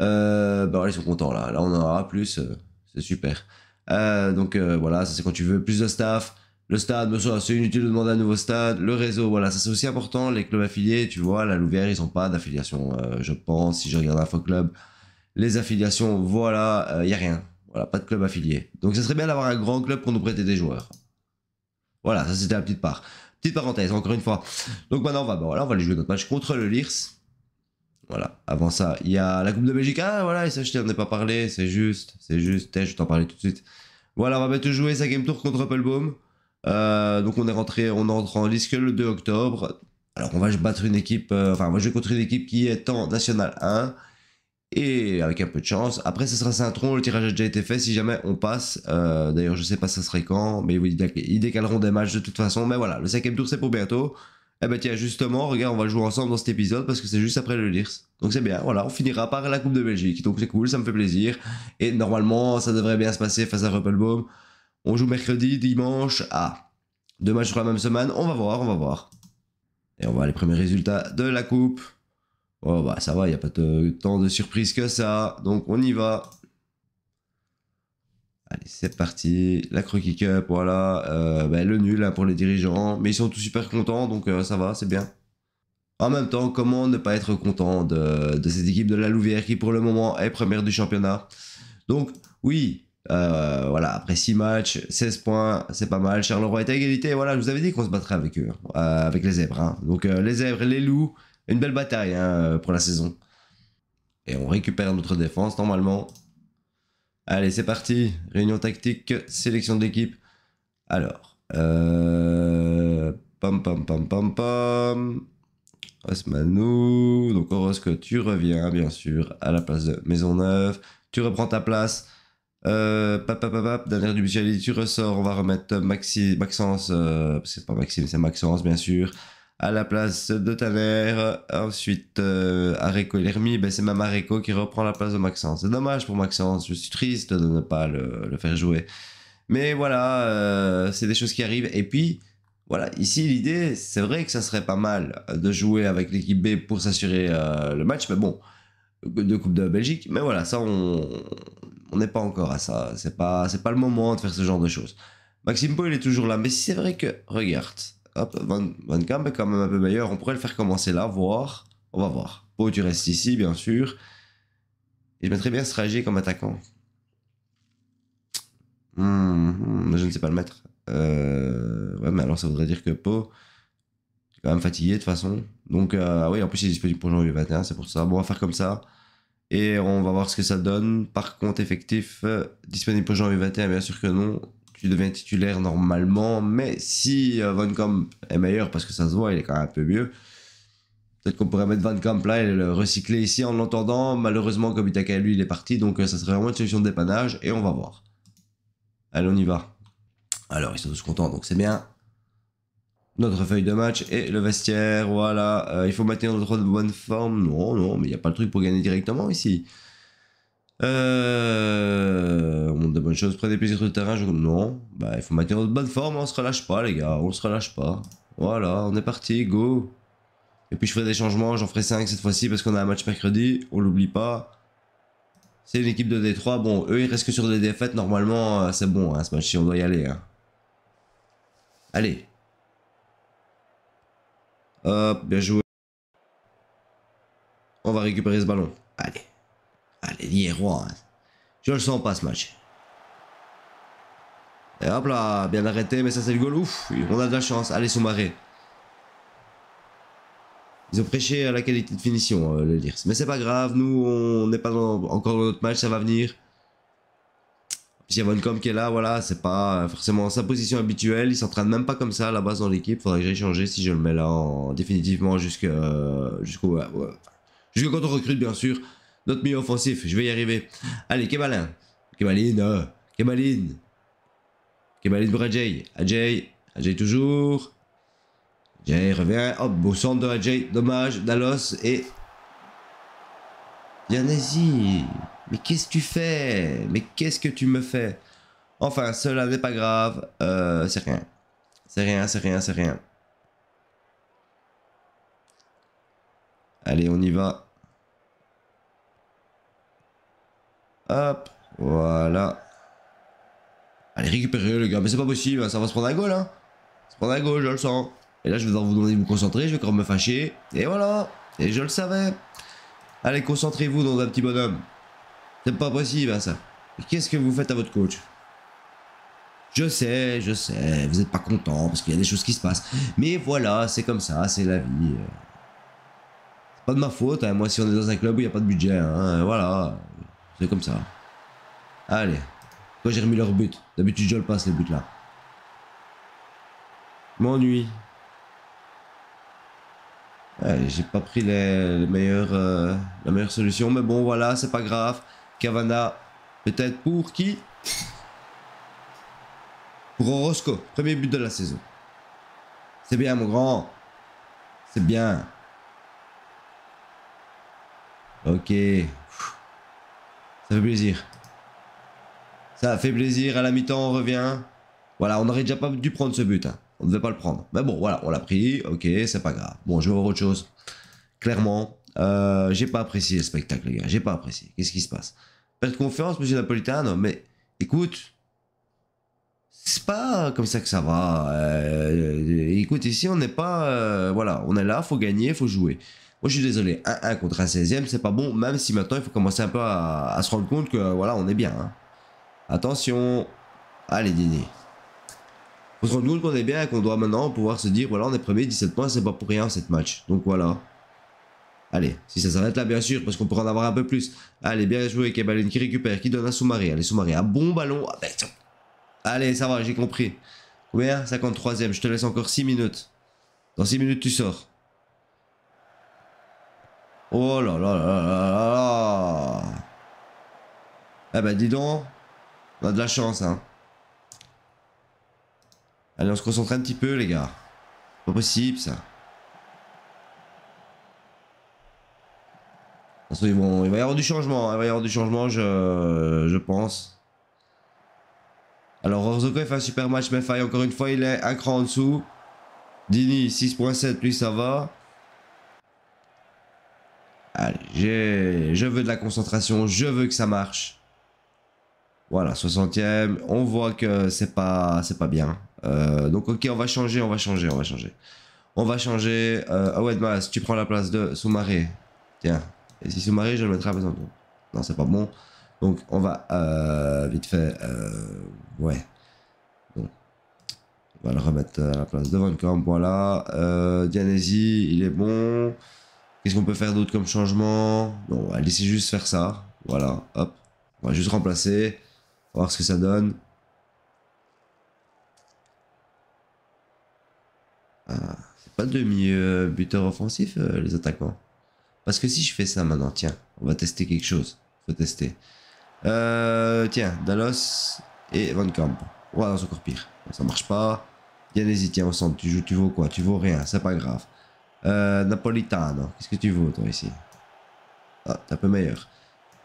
Euh, bah, voilà, ils sont contents là, là on en aura plus, euh, c'est super. Euh, donc voilà, ça c'est quand tu veux plus de staff, le stade, c'est inutile de demander un nouveau stade. Le réseau, voilà, ça c'est aussi important. Les clubs affiliés, tu vois, la Louvière, ils n'ont pas d'affiliation, euh, je pense, si je regarde Info Club. Les affiliations, voilà, il euh, n'y a rien. Voilà, pas de club affilié. Donc ça serait bien d'avoir un grand club pour nous prêter des joueurs. Voilà, ça c'était la petite part. Petite parenthèse, encore une fois. Donc maintenant, on va, bah, va aller jouer notre match contre le Lirs. Voilà, avant ça, il y a la Coupe de Belgique. Ah voilà, et ça je t'en ai pas parlé, c'est juste, c'est juste, je t'en parler tout de suite. Voilà, on va bientôt jouer sa game tour contre Applebaum. Euh, donc on est rentré, on entre en liste le 2 octobre. Alors on va battre une équipe, euh, enfin moi je vais contre une équipe qui est en National 1. Et avec un peu de chance. Après, ce sera Saint-Tron, le tirage a déjà été fait si jamais on passe. Euh, d'ailleurs, je sais pas ça serait quand, mais ils décaleront des matchs de toute façon. Mais voilà, le cinquième tour c'est pour bientôt. Et eh ben tiens, justement, regarde, on va jouer ensemble dans cet épisode parce que c'est juste après le Lirs. Donc c'est bien, voilà, on finira par la Coupe de Belgique. Donc c'est cool, ça me fait plaisir. Et normalement, ça devrait bien se passer face à Ruppelbaum. On joue mercredi, dimanche. Ah, deux matchs sur la même semaine. On va voir, on va voir. Et on voit les premiers résultats de la coupe. Oh bah ça va, il n'y a pas tant de surprises que ça. Donc on y va. Allez, c'est parti. La Croquis Cup, voilà. Euh, ben, le nul hein, pour les dirigeants. Mais ils sont tous super contents, donc euh, ça va, c'est bien. En même temps, comment ne pas être content de, de cette équipe de la Louvière qui pour le moment est première du championnat Donc oui, euh, voilà, après 6 matchs, 16 points, c'est pas mal. Charleroi est à égalité. Voilà, je vous avais dit qu'on se battrait avec eux, euh, avec les zèbres. Hein. Donc euh, les zèbres les loups, une belle bataille hein, pour la saison. Et on récupère notre défense normalement. Allez, c'est parti. Réunion tactique, sélection d'équipe. Alors, pam pam pam pam pom. Osmanou, donc Horosco tu reviens bien sûr à la place de Maisonneuve. Tu reprends ta place euh, papapapap, dernière du budget tu ressors On va remettre Maxence, euh, c'est pas Maxime, c'est Maxence, bien sûr, à la place de Tanner. Ensuite, euh, Areco Lermi, ben, c'est même Areco qui reprend la place de Maxence. C'est dommage pour Maxence, je suis triste de ne pas le, faire jouer. Mais voilà, euh, c'est des choses qui arrivent. Et puis, voilà, ici l'idée, c'est vrai que ça serait pas mal de jouer avec l'équipe B pour s'assurer euh, le match, mais bon, de Coupe de Belgique. Mais voilà, ça, on, on n'est pas encore à ça. C'est pas, c'est pas le moment de faire ce genre de choses. Maxime Po il est toujours là. Mais c'est vrai que, regarde, hop, Van, Van Kamp est quand même un peu meilleur. On pourrait le faire commencer là, voir. On va voir. Pau, tu restes ici, bien sûr. Et je mettrais bien trajet comme attaquant. Hmm, hmm, je ne sais pas le mettre. Euh, ouais, mais alors ça voudrait dire que Pau est quand même fatigué de toute façon. Donc, euh, ah oui, en plus, il est disponible pour janvier 21, c'est pour ça. Bon, on va faire comme ça. Et on va voir ce que ça donne. Par contre, effectif, euh, disponible pour janvier 21, bien sûr que non. Tu deviens titulaire normalement. Mais si euh, Van Camp est meilleur, parce que ça se voit, il est quand même un peu mieux. Peut-être qu'on pourrait mettre Van Camp là et le recycler ici en l'entendant. Malheureusement, comme Itaka lui, il est parti. Donc, euh, ça serait vraiment une solution de dépannage. Et on va voir. Allez, on y va. Alors, ils sont tous contents, donc c'est bien notre feuille de match et le vestiaire. Voilà, euh, il faut maintenir notre bonne forme. Non, non, mais il n'y a pas le truc pour gagner directement ici. Euh, on monte de bonnes choses près des sur de terrain. Non, bah, il faut maintenir notre bonne forme. On se relâche pas, les gars. On se relâche pas. Voilà, on est parti. Go. Et puis je ferai des changements. J'en ferai 5 cette fois-ci parce qu'on a un match mercredi. On l'oublie pas. C'est une équipe de D3. Bon, eux, ils restent que sur des défaites. Normalement, euh, c'est bon. Hein, ce match-ci, on doit y aller. Hein. Allez. Hop, bien joué. On va récupérer ce ballon. Allez. Allez, roi. Je le sens pas ce match. Et hop là, bien arrêté, mais ça c'est le goal. Ouf, on a de la chance. Allez, Soumaré. Ils ont prêché à la qualité de finition, euh, le dire. Mais c'est pas grave, nous on n'est pas encore dans notre match, ça va venir. Si il qui est là, voilà, c'est pas euh, forcément sa position habituelle. Il s'entraîne même pas comme ça à la base dans l'équipe. Faudrait que j'aille changer si je le mets là en, définitivement euh, jusqu'au. Jusqu'au quand on recrute, bien sûr. Notre milieu offensif, je vais y arriver. Allez, Kebalin. Kemaline, euh, Kemaline. Kemaline pour Ajay. Ajay, Ajay toujours. Ajay revient. Hop, au centre de Ajay. Dommage, Dalos et. Yannesi mais qu'est-ce que tu fais Mais qu'est-ce que tu me fais Enfin, cela n'est pas grave. Euh, c'est rien. C'est rien, c'est rien, c'est rien. Allez, on y va. Hop, voilà. Allez, récupérez le gars, mais c'est pas possible, hein, ça va se prendre à gauche, hein. Se prendre à gauche, je le sens. Et là, je vais vous demander de vous concentrer, je vais quand même me fâcher. Et voilà, et je le savais. Allez, concentrez-vous dans un petit bonhomme. C'est pas possible, hein, ça. Qu'est-ce que vous faites à votre coach Je sais, je sais, vous n'êtes pas content parce qu'il y a des choses qui se passent. Mais voilà, c'est comme ça, c'est la vie. Euh. C'est pas de ma faute, hein. moi si on est dans un club où il n'y a pas de budget, hein, euh, voilà. C'est comme ça. Allez, Quand j'ai remis leur but. D'habitude je le passe les buts là. M'ennuie. j'ai pas pris les, euh, la meilleure solution, mais bon voilà, c'est pas grave. Cavana, peut-être pour qui Pour Orozco, premier but de la saison. C'est bien, mon grand. C'est bien. Ok. Ça fait plaisir. Ça fait plaisir. À la mi-temps, on revient. Voilà, on n'aurait déjà pas dû prendre ce but. Hein. On ne devait pas le prendre. Mais bon, voilà, on l'a pris. Ok, c'est pas grave. Bon, je vais voir autre chose. Clairement, euh, j'ai pas apprécié le spectacle, les gars. J'ai pas apprécié. Qu'est-ce qui se passe Pas confiance, monsieur Napolitano, mais écoute, c'est pas comme ça que ça va. Euh, écoute, ici, on n'est pas. Euh, voilà, on est là, faut gagner, faut jouer. Moi, je suis désolé, 1 contre un 16ème, c'est pas bon, même si maintenant, il faut commencer un peu à, se rendre compte que, voilà, on est bien. Hein. Attention. Allez, Dini. Faut se rendre compte qu'on est bien et qu'on doit maintenant pouvoir se dire, voilà, on est premier, 17 points, c'est pas pour rien, cette match. Donc voilà. Allez, si ça s'arrête là, bien sûr, parce qu'on pourrait en avoir un peu plus. Allez, bien joué, Kebalin qui récupère, qui donne à Soumaré. Allez, Soumaré, un bon ballon. Ah, ben, Allez, ça va, j'ai compris. Combien 53ème, je te laisse encore 6 minutes. Dans 6 minutes, tu sors. Oh là là là là là Eh ben, dis donc, on a de la chance, hein. Allez, on se concentre un petit peu, les gars. Pas possible, ça. il va y avoir du changement, hein, il va y avoir du changement, je, pense. Alors, Orzoko, il fait un super match, mais faille encore une fois, il est un cran en dessous. Dini, 6.7, lui, ça va. Allez, je veux de la concentration, je veux que ça marche. Voilà, 60e, on voit que c'est pas, pas bien. Euh, donc ok, on va changer, on va changer, on va changer. On va changer. Euh, tu prends la place de Soumaré. Tiens, et si se marie, je le mettrai à la Non, c'est pas bon. Donc, on va euh, vite fait. Euh, ouais. on va le remettre à la place de Camp. Voilà. Euh, Dianesi, il est bon. Qu'est-ce qu'on peut faire d'autre comme changement Bon, on va laisser juste faire ça. Voilà. Hop. On va juste remplacer. On voir ce que ça donne. Ah, c'est pas demi-buteur euh, offensif, les attaquants. Parce que si je fais ça maintenant, tiens, on va tester quelque chose. Faut tester. Euh, tiens, Dallas et Van Camp. Voilà, c'est encore pire. Ça marche pas. vas-y, tiens, au centre, tu joues, tu vaux quoi Tu vaux rien, c'est pas grave. Euh, Napolitano, qu'est-ce que tu vaux, toi, ici Ah, t'es un peu meilleur.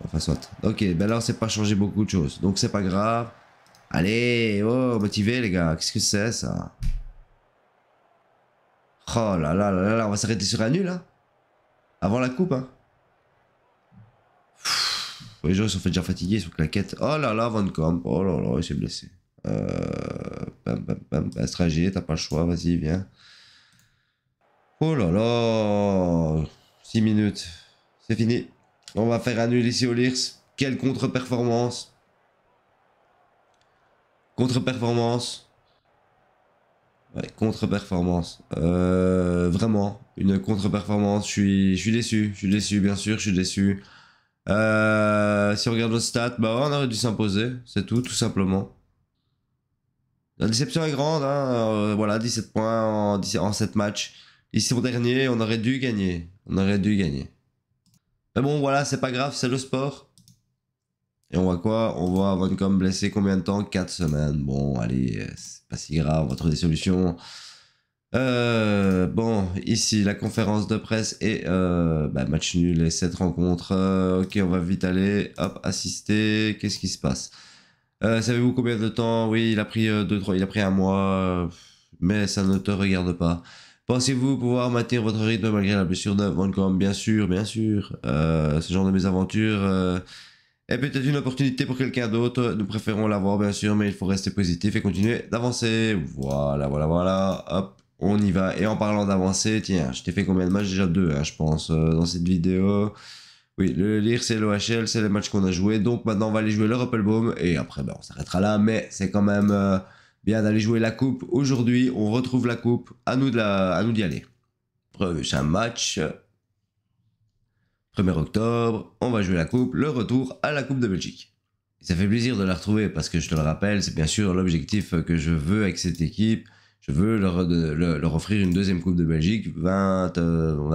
Enfin, soit. Ok, ben là, on s'est pas changé beaucoup de choses. Donc, c'est pas grave. Allez, oh, motivé, les gars. Qu'est-ce que c'est, ça Oh là là là là, on va s'arrêter sur un nul, là hein? Avant la coupe, hein. les gens sont fait déjà fatigués, ils sont claquettes. Oh là là, Van Oh là là, il s'est blessé. Euh, bam, bam, t'as pas le choix, vas-y, viens. Oh là là 6 minutes. C'est fini. On va faire annuler ici au Lyrs. Quelle contre-performance. Contre-performance. Ouais, contre-performance. Euh, vraiment, une contre-performance. Je suis, je suis déçu. Je suis déçu, bien sûr, je suis déçu. Euh, si on regarde le stats, bah on aurait dû s'imposer. C'est tout, tout simplement. La déception est grande. Hein. Euh, voilà, 17 points en, en 7 matchs. Ici, au dernier, on aurait dû gagner. On aurait dû gagner. Mais bon, voilà, c'est pas grave, c'est le sport. Et on voit quoi On voit Voncom blessé combien de temps 4 semaines. Bon, allez, c'est pas si grave, votre va euh, bon, ici, la conférence de presse et euh, bah, match nul et 7 rencontres. Euh, ok, on va vite aller. Hop, assister. Qu'est-ce qui se passe Savez-vous combien de temps Oui, il a pris 2-3, il a pris un mois. mais ça ne te regarde pas. Pensez-vous pouvoir maintenir votre rythme malgré la blessure de Vancom Bien sûr, bien sûr. ce genre de mésaventure et peut-être une opportunité pour quelqu'un d'autre. Nous préférons l'avoir bien sûr, mais il faut rester positif et continuer d'avancer. Voilà, voilà, voilà. Hop, on y va. Et en parlant d'avancer, tiens, je t'ai fait combien de matchs Déjà deux, hein, je pense, euh, dans cette vidéo. Oui, le lire, c'est l'OHL, c'est les matchs qu'on a joué. Donc maintenant, on va aller jouer le Ruppelbaum. Et après, ben, on s'arrêtera là. Mais c'est quand même euh, bien d'aller jouer la coupe. Aujourd'hui, on retrouve la coupe. À nous d'y aller. Preuve, c'est un match. 1er octobre, on va jouer la coupe, le retour à la Coupe de Belgique. ça fait plaisir de la retrouver parce que je te le rappelle, c'est bien sûr l'objectif que je veux avec cette équipe. Je veux leur, leur, offrir une deuxième Coupe de Belgique, 20, euh,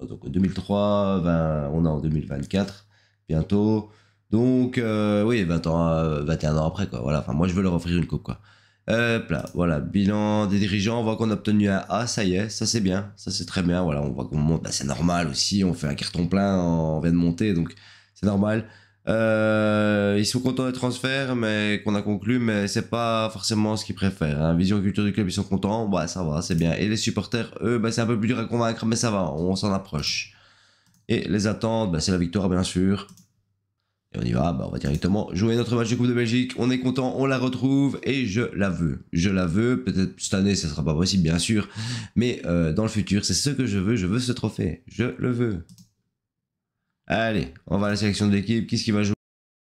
euh, donc 2003, 20, on est en 2024 bientôt. Donc euh, oui, 20 ans, 21 ans après quoi. Voilà, enfin moi je veux leur offrir une coupe quoi. Hop là, voilà, bilan des dirigeants, on voit qu'on a obtenu un A, ça y est, ça c'est bien, ça c'est très bien, voilà, on voit qu'on monte, bah, c'est normal aussi, on fait un carton plein, on vient de monter, donc c'est normal. Euh, ils sont contents des transferts, mais qu'on a conclu, mais c'est pas forcément ce qu'ils préfèrent. Hein. Vision culture du club, ils sont contents, bah ça va, c'est bien. Et les supporters, eux, bah, c'est un peu plus dur à convaincre, mais ça va, on s'en approche. Et les attentes, bah, c'est la victoire bien sûr on y va, bah, on va directement jouer notre match de Coupe de Belgique. On est content, on la retrouve et je la veux. Je la veux. Peut-être cette année, ce ne sera pas possible, bien sûr. Mais euh, dans le futur, c'est ce que je veux. Je veux ce trophée. Je le veux. Allez, on va à la sélection de l'équipe. Qu'est-ce qui va jouer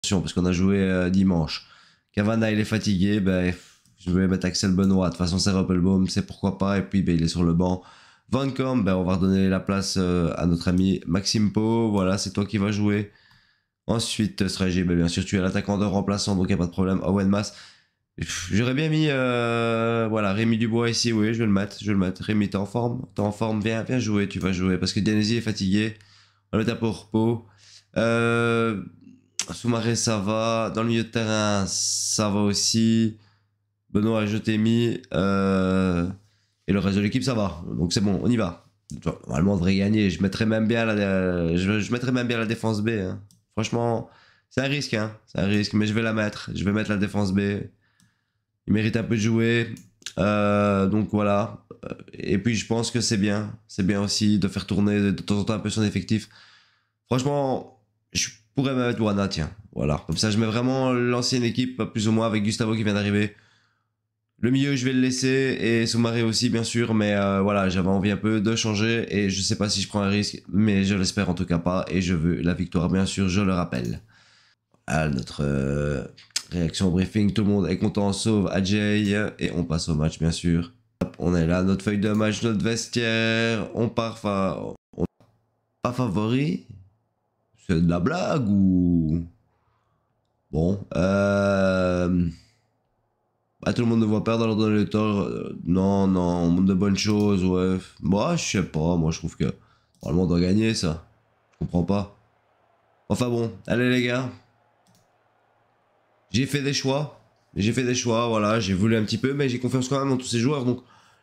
parce qu'on a joué euh, dimanche. Cavana, il est fatigué. Ben, je vais mettre Axel Benoît. De toute façon, c'est Ruppelbaum, c'est pourquoi pas. Et puis, ben, il est sur le banc. Vancom, ben, on va redonner la place euh, à notre ami Maxime Po. Voilà, c'est toi qui vas jouer. Ensuite, Strage, bien sûr, tu es l'attaquant de remplaçant, donc il n'y a pas de problème. Owen Mass. J'aurais bien mis euh, voilà, Rémi Dubois ici, oui, je vais le mettre, je le mettre. Rémi, t'es en forme T'es en forme, viens, viens jouer, tu vas jouer. Parce que Dianesi est fatigué. On le tape au repos. Euh, Soumaré, ça va. Dans le milieu de terrain, ça va aussi. Benoît, je t'ai mis. Euh, et le reste de l'équipe, ça va. Donc c'est bon, on y va. Normalement, on devrait gagner. Je mettrais même bien la, je, je même bien la défense B. Hein. Franchement, c'est un risque, hein. C'est un risque, mais je vais la mettre. Je vais mettre la défense B. Il mérite un peu de jouer. Euh, donc voilà. Et puis je pense que c'est bien. C'est bien aussi de faire tourner de temps en temps un peu son effectif. Franchement, je pourrais même mettre Wana, tiens. Voilà. Comme ça, je mets vraiment l'ancienne équipe, plus ou moins, avec Gustavo qui vient d'arriver. Le milieu, je vais le laisser et sous-marin aussi, bien sûr, mais euh, voilà, j'avais envie un peu de changer et je sais pas si je prends un risque, mais je l'espère en tout cas pas et je veux la victoire, bien sûr, je le rappelle. à notre euh, réaction au briefing, tout le monde est content, sauve Ajay et on passe au match, bien sûr. Hop, on est là, notre feuille de match, notre vestiaire, on part, enfin pas favori C'est de la blague ou... Bon, euh... Bah, tout le monde ne voit perdre, alors le euh, non, non, on montre de bonnes choses, ouais. Moi, bah, je sais pas, moi je trouve que. le monde doit gagner ça. Je comprends pas. Enfin bon, allez les gars. J'ai fait des choix. J'ai fait des choix, voilà, j'ai voulu un petit peu, mais j'ai confiance quand même en tous ces joueurs. Donc,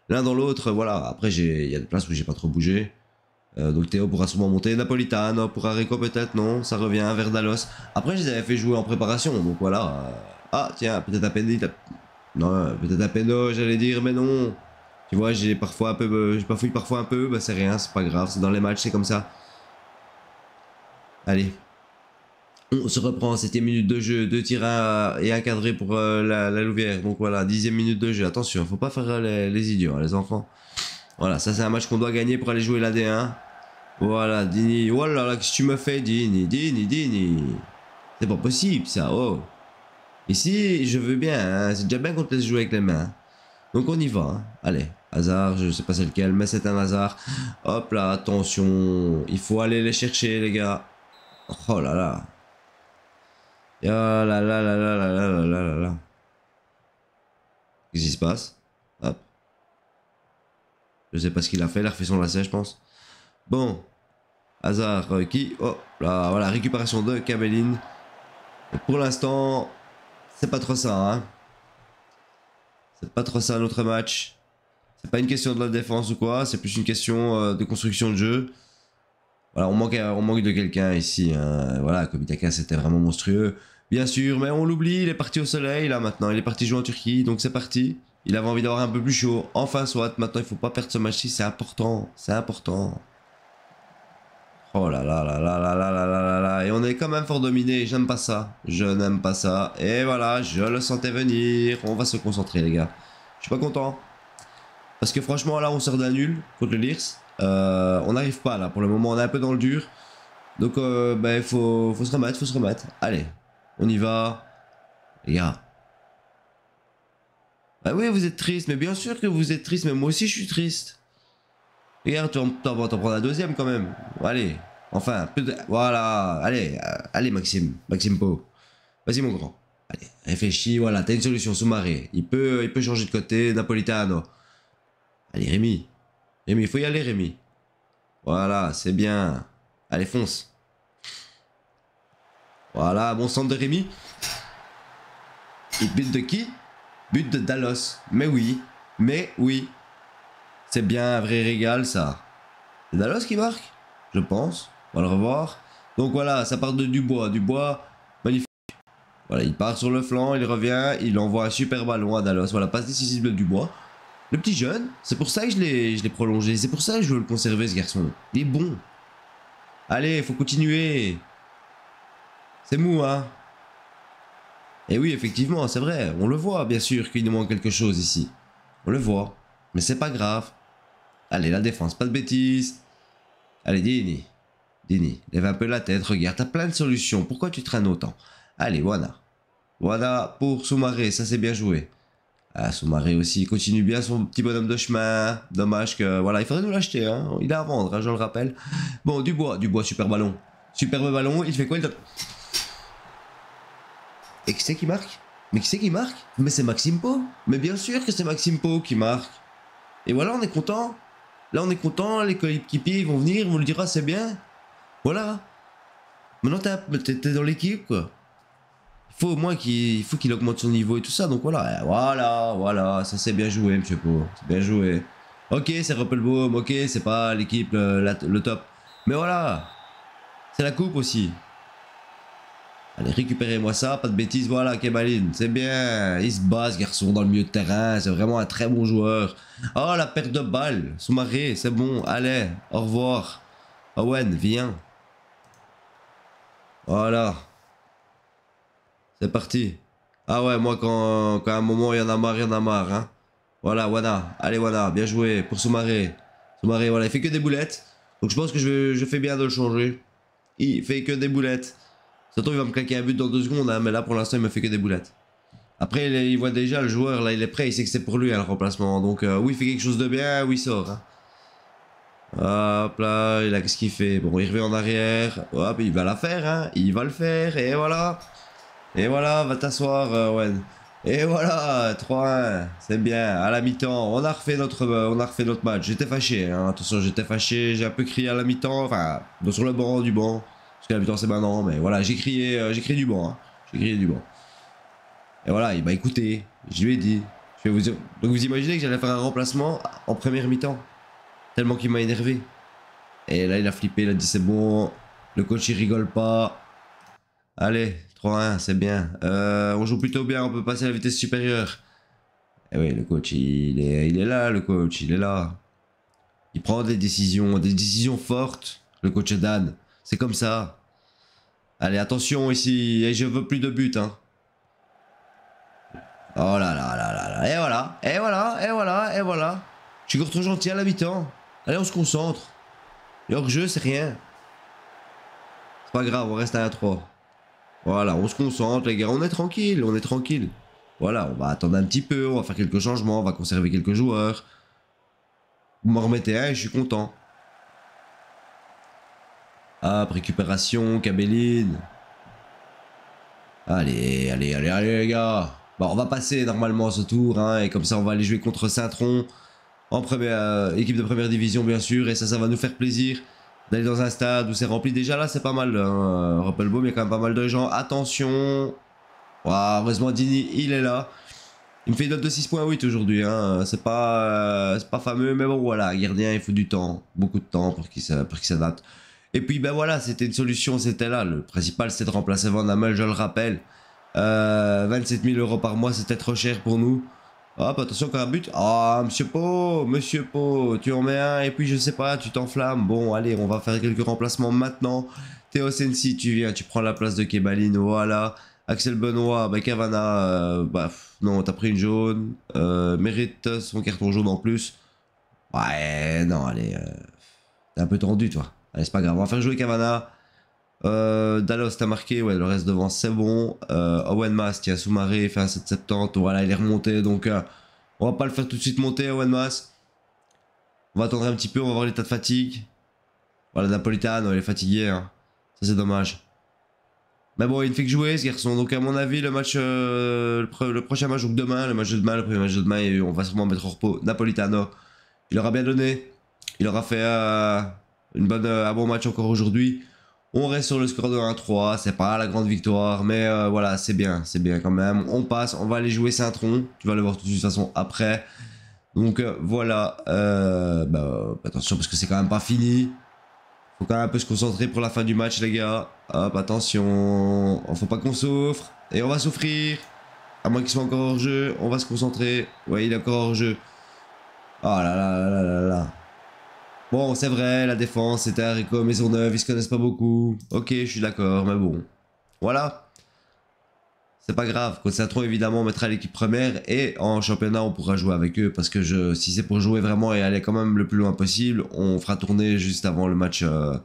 l'un dans l'autre, euh, voilà. Après, il y a des places où j'ai pas trop bougé. Euh, donc Théo pourra sûrement monter Napolitano, pour Rico peut-être, non, ça revient, Verdalos. Après, je les avais fait jouer en préparation, donc voilà. Ah, tiens, peut-être à peine non, peut-être à peine, oh, j'allais dire, mais non. Tu vois, j'ai parfois un peu, euh, J'ai parfois un peu, bah c'est rien, c'est pas grave, c'est dans les matchs, c'est comme ça. Allez. On se reprend, c'était minute de jeu, deux tirs et un cadré pour euh, la, Louvière. Donc voilà, dixième minute de jeu. Attention, faut pas faire euh, les, idiots, hein, les enfants. Voilà, ça c'est un match qu'on doit gagner pour aller jouer la D1. Voilà, Dini. Voilà, oh là, qu'est-ce que tu me fais, Dini, Dini, Dini. C'est pas possible ça, oh. Ici, je veux bien, hein, c'est déjà bien qu'on te laisse jouer avec les mains. Donc on y va, hein. allez, hasard, je sais pas c'est lequel, mais c'est un hasard. Hop là, attention, il faut aller les chercher les gars. Oh là là. Oh ah là là là là là là là là là là. Qu'est-ce qui se passe Hop. Je sais pas ce qu'il a fait, il a refait son lacet je pense. Bon, hasard euh, qui Oh là, voilà, récupération de Cameline. Pour l'instant, c'est pas trop ça, hein. C'est pas trop ça notre match. C'est pas une question de la défense ou quoi, c'est plus une question euh, de construction de jeu. Voilà, on manque, euh, on manque de quelqu'un ici. Hein. Voilà, Komitaka c'était vraiment monstrueux. Bien sûr, mais on l'oublie, il est parti au soleil là maintenant. Il est parti jouer en Turquie, donc c'est parti. Il avait envie d'avoir un peu plus chaud. Enfin, soit, maintenant il faut pas perdre ce match-ci, c'est important. C'est important. Oh là là là là là là là là là Et on est quand même fort dominé, j'aime pas ça. Je n'aime pas ça. Et voilà, je le sentais venir. On va se concentrer les gars. Je suis pas content. Parce que franchement là on sort d'un nul contre le Lirs. Euh, on n'arrive pas là pour le moment, on est un peu dans le dur. Donc euh, ben, il faut, faut se remettre, faut se remettre. Allez, on y va. Les gars. Bah oui vous êtes triste, mais bien sûr que vous êtes triste, mais moi aussi je suis triste. Regarde, tu vas t'en prendre la deuxième quand même. Allez, enfin, voilà. Allez, euh, allez Maxime, Maxime Po. Vas-y mon grand. Allez, réfléchis, voilà, t'as une solution, sous Il peut, il peut changer de côté, Napolitano. Allez Rémi. Rémi, il faut y aller Rémi. Voilà, c'est bien. Allez, fonce. Voilà, bon centre de Rémi. Il but de qui But de Dallos. Mais oui, mais oui. C'est bien un vrai régal, ça. C'est Dallos qui marque Je pense. On va le revoir. Donc voilà, ça part de Dubois. Dubois, magnifique. Voilà, il part sur le flanc, il revient, il envoie un super ballon à Dallos. Voilà, passe décisive de Dubois. Le petit jeune, c'est pour ça que je l'ai prolongé. C'est pour ça que je veux le conserver, ce garçon. Il est bon. Allez, il faut continuer. C'est mou, hein Et oui, effectivement, c'est vrai. On le voit, bien sûr, qu'il nous manque quelque chose ici. On le voit. Mais c'est pas grave. Allez, la défense, pas de bêtises. Allez, Dini. Dini, lève un peu la tête, regarde, t'as plein de solutions. Pourquoi tu traînes autant Allez, Wana. Wana pour Soumaré, ça c'est bien joué. Ah, Soumaré aussi, il continue bien son petit bonhomme de chemin. Dommage que, voilà, il faudrait nous l'acheter. Hein. Il est à vendre, hein, je le rappelle. Bon, Dubois, Dubois, super ballon. Superbe ballon, il fait quoi il Et qui c'est qui marque Mais qui c'est qui marque Mais c'est Maxime Pau. Mais bien sûr que c'est Maxime Po qui marque. Et voilà, on est content. Là, on est content, les coéquipiers vont venir, on vous dira c'est bien. Voilà. Maintenant, t'es dans l'équipe, quoi. Il faut au moins qu'il faut qu'il augmente son niveau et tout ça. Donc voilà, eh, voilà, voilà, ça c'est bien joué, monsieur Po. C'est bien joué. Ok, c'est Ruppelbaum, ok, c'est pas l'équipe euh, le top. Mais voilà, c'est la coupe aussi. Allez, récupérez-moi ça, pas de bêtises, voilà, Kemaline, c'est bien. Il se base garçon, dans le milieu de terrain, c'est vraiment un très bon joueur. Oh, la perte de balle, Soumaré, c'est bon, allez, au revoir. Owen, viens. Voilà. C'est parti. Ah ouais, moi, quand, quand à un moment, il y en a marre, il y en a marre. Hein. Voilà, Wana. Allez, Wana, bien joué pour Soumaré. Soumaré, voilà, il fait que des boulettes. Donc je pense que je, je fais bien de le changer. Il fait que des boulettes. D'autant il va me claquer un but dans deux secondes, hein, mais là, pour l'instant, il me fait que des boulettes. Après, il, voit déjà le joueur, là, il est prêt, il sait que c'est pour lui, hein, le remplacement. Donc, euh, oui, il fait quelque chose de bien, oui, il sort. Hein. Hop là, il qu'est-ce qu'il fait Bon, il revient en arrière. Hop, il va la faire, Il va le faire, et voilà. Et voilà, va t'asseoir, euh, Wen. Et voilà, 3-1, c'est bien, à la mi-temps, on a refait notre euh, on a refait notre match, j'étais fâché, attention j'étais fâché, j'ai un peu crié à la mi-temps, enfin, sur le banc, du banc, parce que la putain c'est maintenant, mais voilà, j'ai crié, euh, du bon, hein. J'ai crié du bon. Et voilà, il m'a écouté. Je lui ai dit. Donc vous imaginez que j'allais faire un remplacement en première mi-temps. Tellement qu'il m'a énervé. Et là, il a flippé, il a dit c'est bon. Le coach, il rigole pas. Allez, 3-1, c'est bien. Euh, on joue plutôt bien, on peut passer à la vitesse supérieure. Et eh oui, le coach, il est, il est là, le coach, il est là. Il prend des décisions, des décisions fortes, le coach Dan. C'est comme ça. Allez, attention ici. Et je veux plus de but. Hein. Oh là là là là là. Et voilà. Et voilà. Et voilà. Et voilà. Je suis trop gentil à l'habitant. Allez, on se concentre. Leur jeu, c'est rien. C'est pas grave, on reste à la 3. Voilà, on se concentre, les gars. On est tranquille. On est tranquille. Voilà, on va attendre un petit peu. On va faire quelques changements. On va conserver quelques joueurs. Vous m'en remettez un et je suis content. Hop, ah, récupération, Cabelline. Allez, allez, allez, allez les gars. Bon, on va passer normalement ce tour, hein, et comme ça on va aller jouer contre Saint-Tron. En première, euh, équipe de première division bien sûr, et ça, ça va nous faire plaisir d'aller dans un stade où c'est rempli. Déjà là, c'est pas mal, hein. Rappelbaum, il y a quand même pas mal de gens. Attention Heureusement, Dini, il est là. Il me fait une note de 6.8 aujourd'hui. Hein. C'est pas, euh, pas fameux, mais bon, voilà. Gardien, il faut du temps. Beaucoup de temps pour qu'il s'adapte. Et puis ben voilà, c'était une solution, c'était là. Le principal, c'est de remplacer Van Damme, je le rappelle. 27 euh, 000 euros par mois, c'était trop cher pour nous. Hop, attention quand un but. Ah, monsieur Po, monsieur Po, tu en mets un et puis je sais pas, tu t'enflammes. Bon, allez, on va faire quelques remplacements maintenant. Théo Sensi, tu viens, tu prends la place de Kebalin, voilà. Axel Benoît, Ben Kavana, euh, bah non, t'as pris une jaune. Euh, mérite son carton jaune en plus. Ouais, non, allez, euh, t'es un peu tendu, toi c'est pas grave, on va faire jouer Cavana. Euh, Dallos marqué, ouais, le reste devant c'est bon. Euh, Owen Mas qui a sous-marré, fait un 7,70. Voilà, il est remonté, donc euh, on va pas le faire tout de suite monter, Owen Mas. On va attendre un petit peu, on va voir l'état de fatigue. Voilà, Napolitano, il est fatigué. Hein. Ça, c'est dommage. Mais bon, il ne fait que jouer, ce garçon. Donc, à mon avis, le match, euh, le, prochain match, ou demain, le match de demain, le premier match de demain, on va sûrement mettre au repos Napolitano. Il aura bien donné. Il aura fait bonne, euh, un bon match encore aujourd'hui. On reste sur le score de 1-3, c'est pas la grande victoire, mais euh, voilà, c'est bien, c'est bien quand même. On passe, on va aller jouer Saint-Tron, tu vas le voir de toute façon après. Donc euh, voilà, bah, attention parce que c'est quand même pas fini. Faut quand même un peu se concentrer pour la fin du match les gars. Hop, attention, faut pas qu'on souffre, et on va souffrir. À moins qu'il soit encore hors jeu, on va se concentrer. Ouais, il est encore hors jeu. Oh là là là là là là. Bon, c'est vrai, la défense, c'était Haricot, Maisonneuve, ils se connaissent pas beaucoup. Ok, je suis d'accord, mais bon. Voilà. C'est pas grave. Côte évidemment, on mettra l'équipe première et en championnat, on pourra jouer avec eux parce que je, si c'est pour jouer vraiment et aller quand même le plus loin possible, on fera tourner juste avant le match. Euh,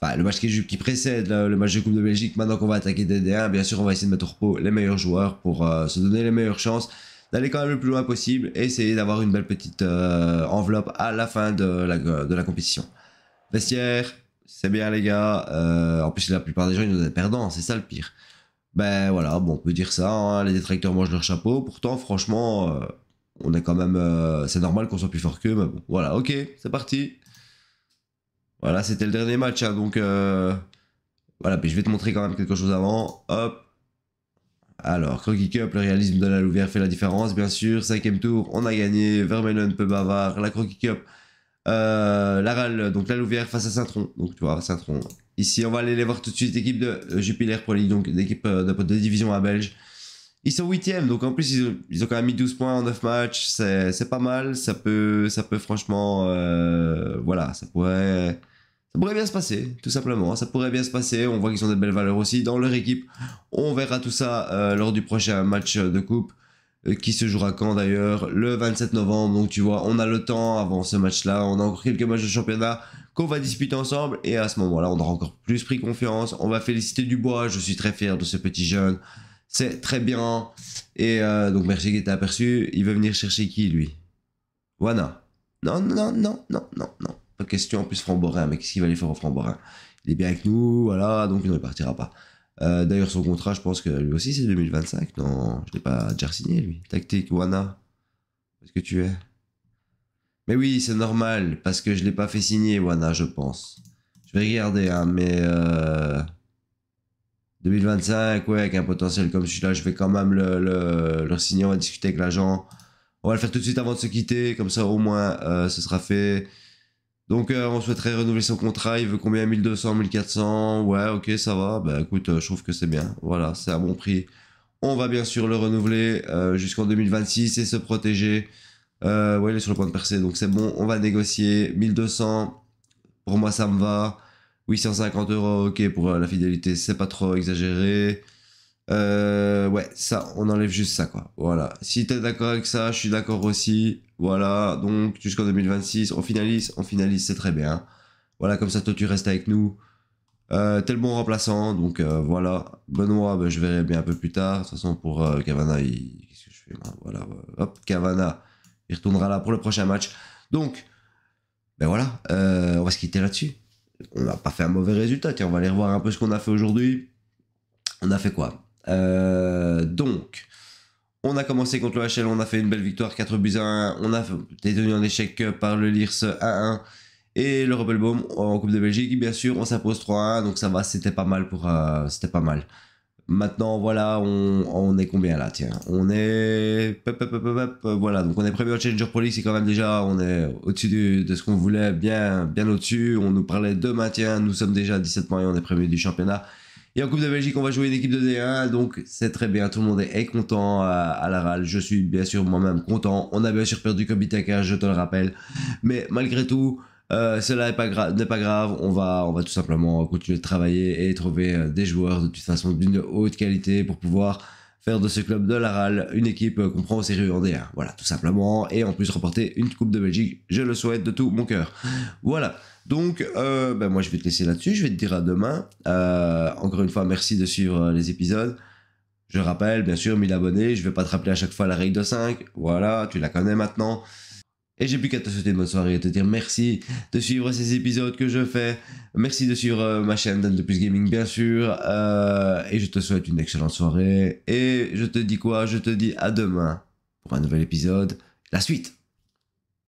enfin, le match qui, qui précède le, match de Coupe de Belgique. Maintenant qu'on va attaquer DD1, bien sûr, on va essayer de mettre au repos les meilleurs joueurs pour euh, se donner les meilleures chances d'aller quand même le plus loin possible et essayer d'avoir une belle petite euh, enveloppe à la fin de la, de la compétition. Vestiaire, c'est bien les gars. Euh, en plus, la plupart des gens, ils nous des perdants, c'est ça le pire. Ben voilà, bon, on peut dire ça, hein. les détracteurs mangent leur chapeau. Pourtant, franchement, euh, on est quand même. c'est normal qu'on soit plus fort qu'eux, voilà, ok, c'est parti. Voilà, c'était le dernier match, hein, donc. voilà, puis je vais te montrer quand même quelque chose avant. Hop, alors, Croquis Cup, le réalisme de la Louvière fait la différence, bien sûr. Cinquième tour, on a gagné. Vermelon peut bavard. La Croquis Cup, euh, la RAL, donc la Louvière face à Saint-Tron. Donc, tu vois, Saint-Tron. Ici, on va aller les voir tout de suite. Équipe de Jupiler Pro League, donc d'équipe euh, de, de, division à Belge. Ils sont huitième, donc en plus, ils ont, quand même mis 12 points en 9 matchs. C'est pas mal. Ça peut, ça peut franchement. Euh, voilà, ça pourrait ça pourrait bien se passer, tout simplement. Hein. Ça pourrait bien se passer. On voit qu'ils ont des belles valeurs aussi dans leur équipe. On verra tout ça euh, lors du prochain match de coupe euh, qui se jouera quand d'ailleurs Le 27 novembre. Donc tu vois, on a le temps avant ce match-là. On a encore quelques matchs de championnat qu'on va disputer ensemble. Et à ce moment-là, on aura encore plus pris confiance. On va féliciter Dubois. Je suis très fier de ce petit jeune. C'est très bien. Et euh, donc merci qui était aperçu. Il veut venir chercher qui lui Wana. Non, non, non, non, non, non question. En plus, Framborin, qu'est-ce qu'il va aller faire au Framborin, il est bien avec nous, voilà, donc il ne repartira pas. Euh, d'ailleurs, son contrat, je pense que lui aussi, c'est 2025. Non, je l'ai pas déjà signé, lui. Tactique, Wana, où est-ce que tu es Mais oui, c'est normal, parce que je l'ai pas fait signer, Wana, je pense. Je vais regarder, hein, mais... 2025, euh, ouais, avec un potentiel comme celui-là, je vais quand même le, signer, on va discuter avec l'agent. On va le faire tout de suite avant de se quitter, comme ça au moins euh, ce sera fait. Donc euh, on souhaiterait renouveler son contrat, il veut combien 1200, 1400, ouais ok ça va, bah écoute euh, je trouve que c'est bien, voilà c'est à bon prix. On va bien sûr le renouveler euh, jusqu'en 2026 et se protéger. ouais il est sur le point de percer donc c'est bon, on va négocier 1200, pour moi ça me va, 850 euros ok pour la fidélité c'est pas trop exagéré. Euh, ouais, ça, on enlève juste ça, quoi. Voilà. Si t'es d'accord avec ça, je suis d'accord aussi. Voilà, donc jusqu'en 2026, on finalise, on finalise, c'est très bien. Voilà, comme ça, toi, tu restes avec nous. Euh, t'es le bon remplaçant, donc euh, voilà. Benoît, ben, je verrai bien un peu plus tard. De toute façon, pour euh, Cavana, il... qu'est-ce que je fais Voilà, euh, hop, Cavana, il retournera là pour le prochain match. Donc, ben voilà, on va se quitter là-dessus. On n'a pas fait un mauvais résultat. Tiens, on va aller revoir un peu ce qu'on a fait aujourd'hui. On a fait quoi euh, donc, on a commencé contre le HL, on a fait une belle victoire, 4 buts à 1. On a été tenu en échec par le Lirs 1 1 et le Rebelbaum en Coupe de Belgique. Bien sûr, on s'impose 3-1, donc ça va, c'était pas mal pour, euh, c'était pas mal. Maintenant, voilà, on, est combien là Tiens, on est, voilà, donc on est premier au Challenger Pro League, c'est quand même déjà, on est au-dessus de, ce qu'on voulait, bien, bien au-dessus. On nous parlait de maintien, nous sommes déjà à 17 points et on est premier du championnat. Et en Coupe de Belgique, on va jouer une équipe de D1, donc c'est très bien, tout le monde est content euh, à, la râle. Je suis bien sûr moi-même content. On a bien sûr perdu Kobitaka, je te le rappelle. Mais malgré tout, euh, cela n'est pas, grave, on va, on va tout simplement continuer de travailler et trouver euh, des joueurs de toute façon d'une haute qualité pour pouvoir faire de ce club de la RAL une équipe qu'on prend au sérieux en D1. Voilà, tout simplement. Et en plus remporter une Coupe de Belgique, je le souhaite de tout mon cœur. Voilà. Donc, euh, ben moi, je vais te laisser là-dessus. Je vais te dire à demain. Euh, encore une fois, merci de suivre euh, les épisodes. Je rappelle, bien sûr, 1000 abonnés. Je vais pas te rappeler à chaque fois la règle de 5. Voilà, tu la connais maintenant. Et j'ai plus qu'à te souhaiter une bonne soirée et te dire merci de suivre ces épisodes que je fais. Merci de suivre ma chaîne Dan de Plus Gaming, bien sûr. et je te souhaite une excellente soirée. Et je te dis quoi Je te dis à demain pour un nouvel épisode. La suite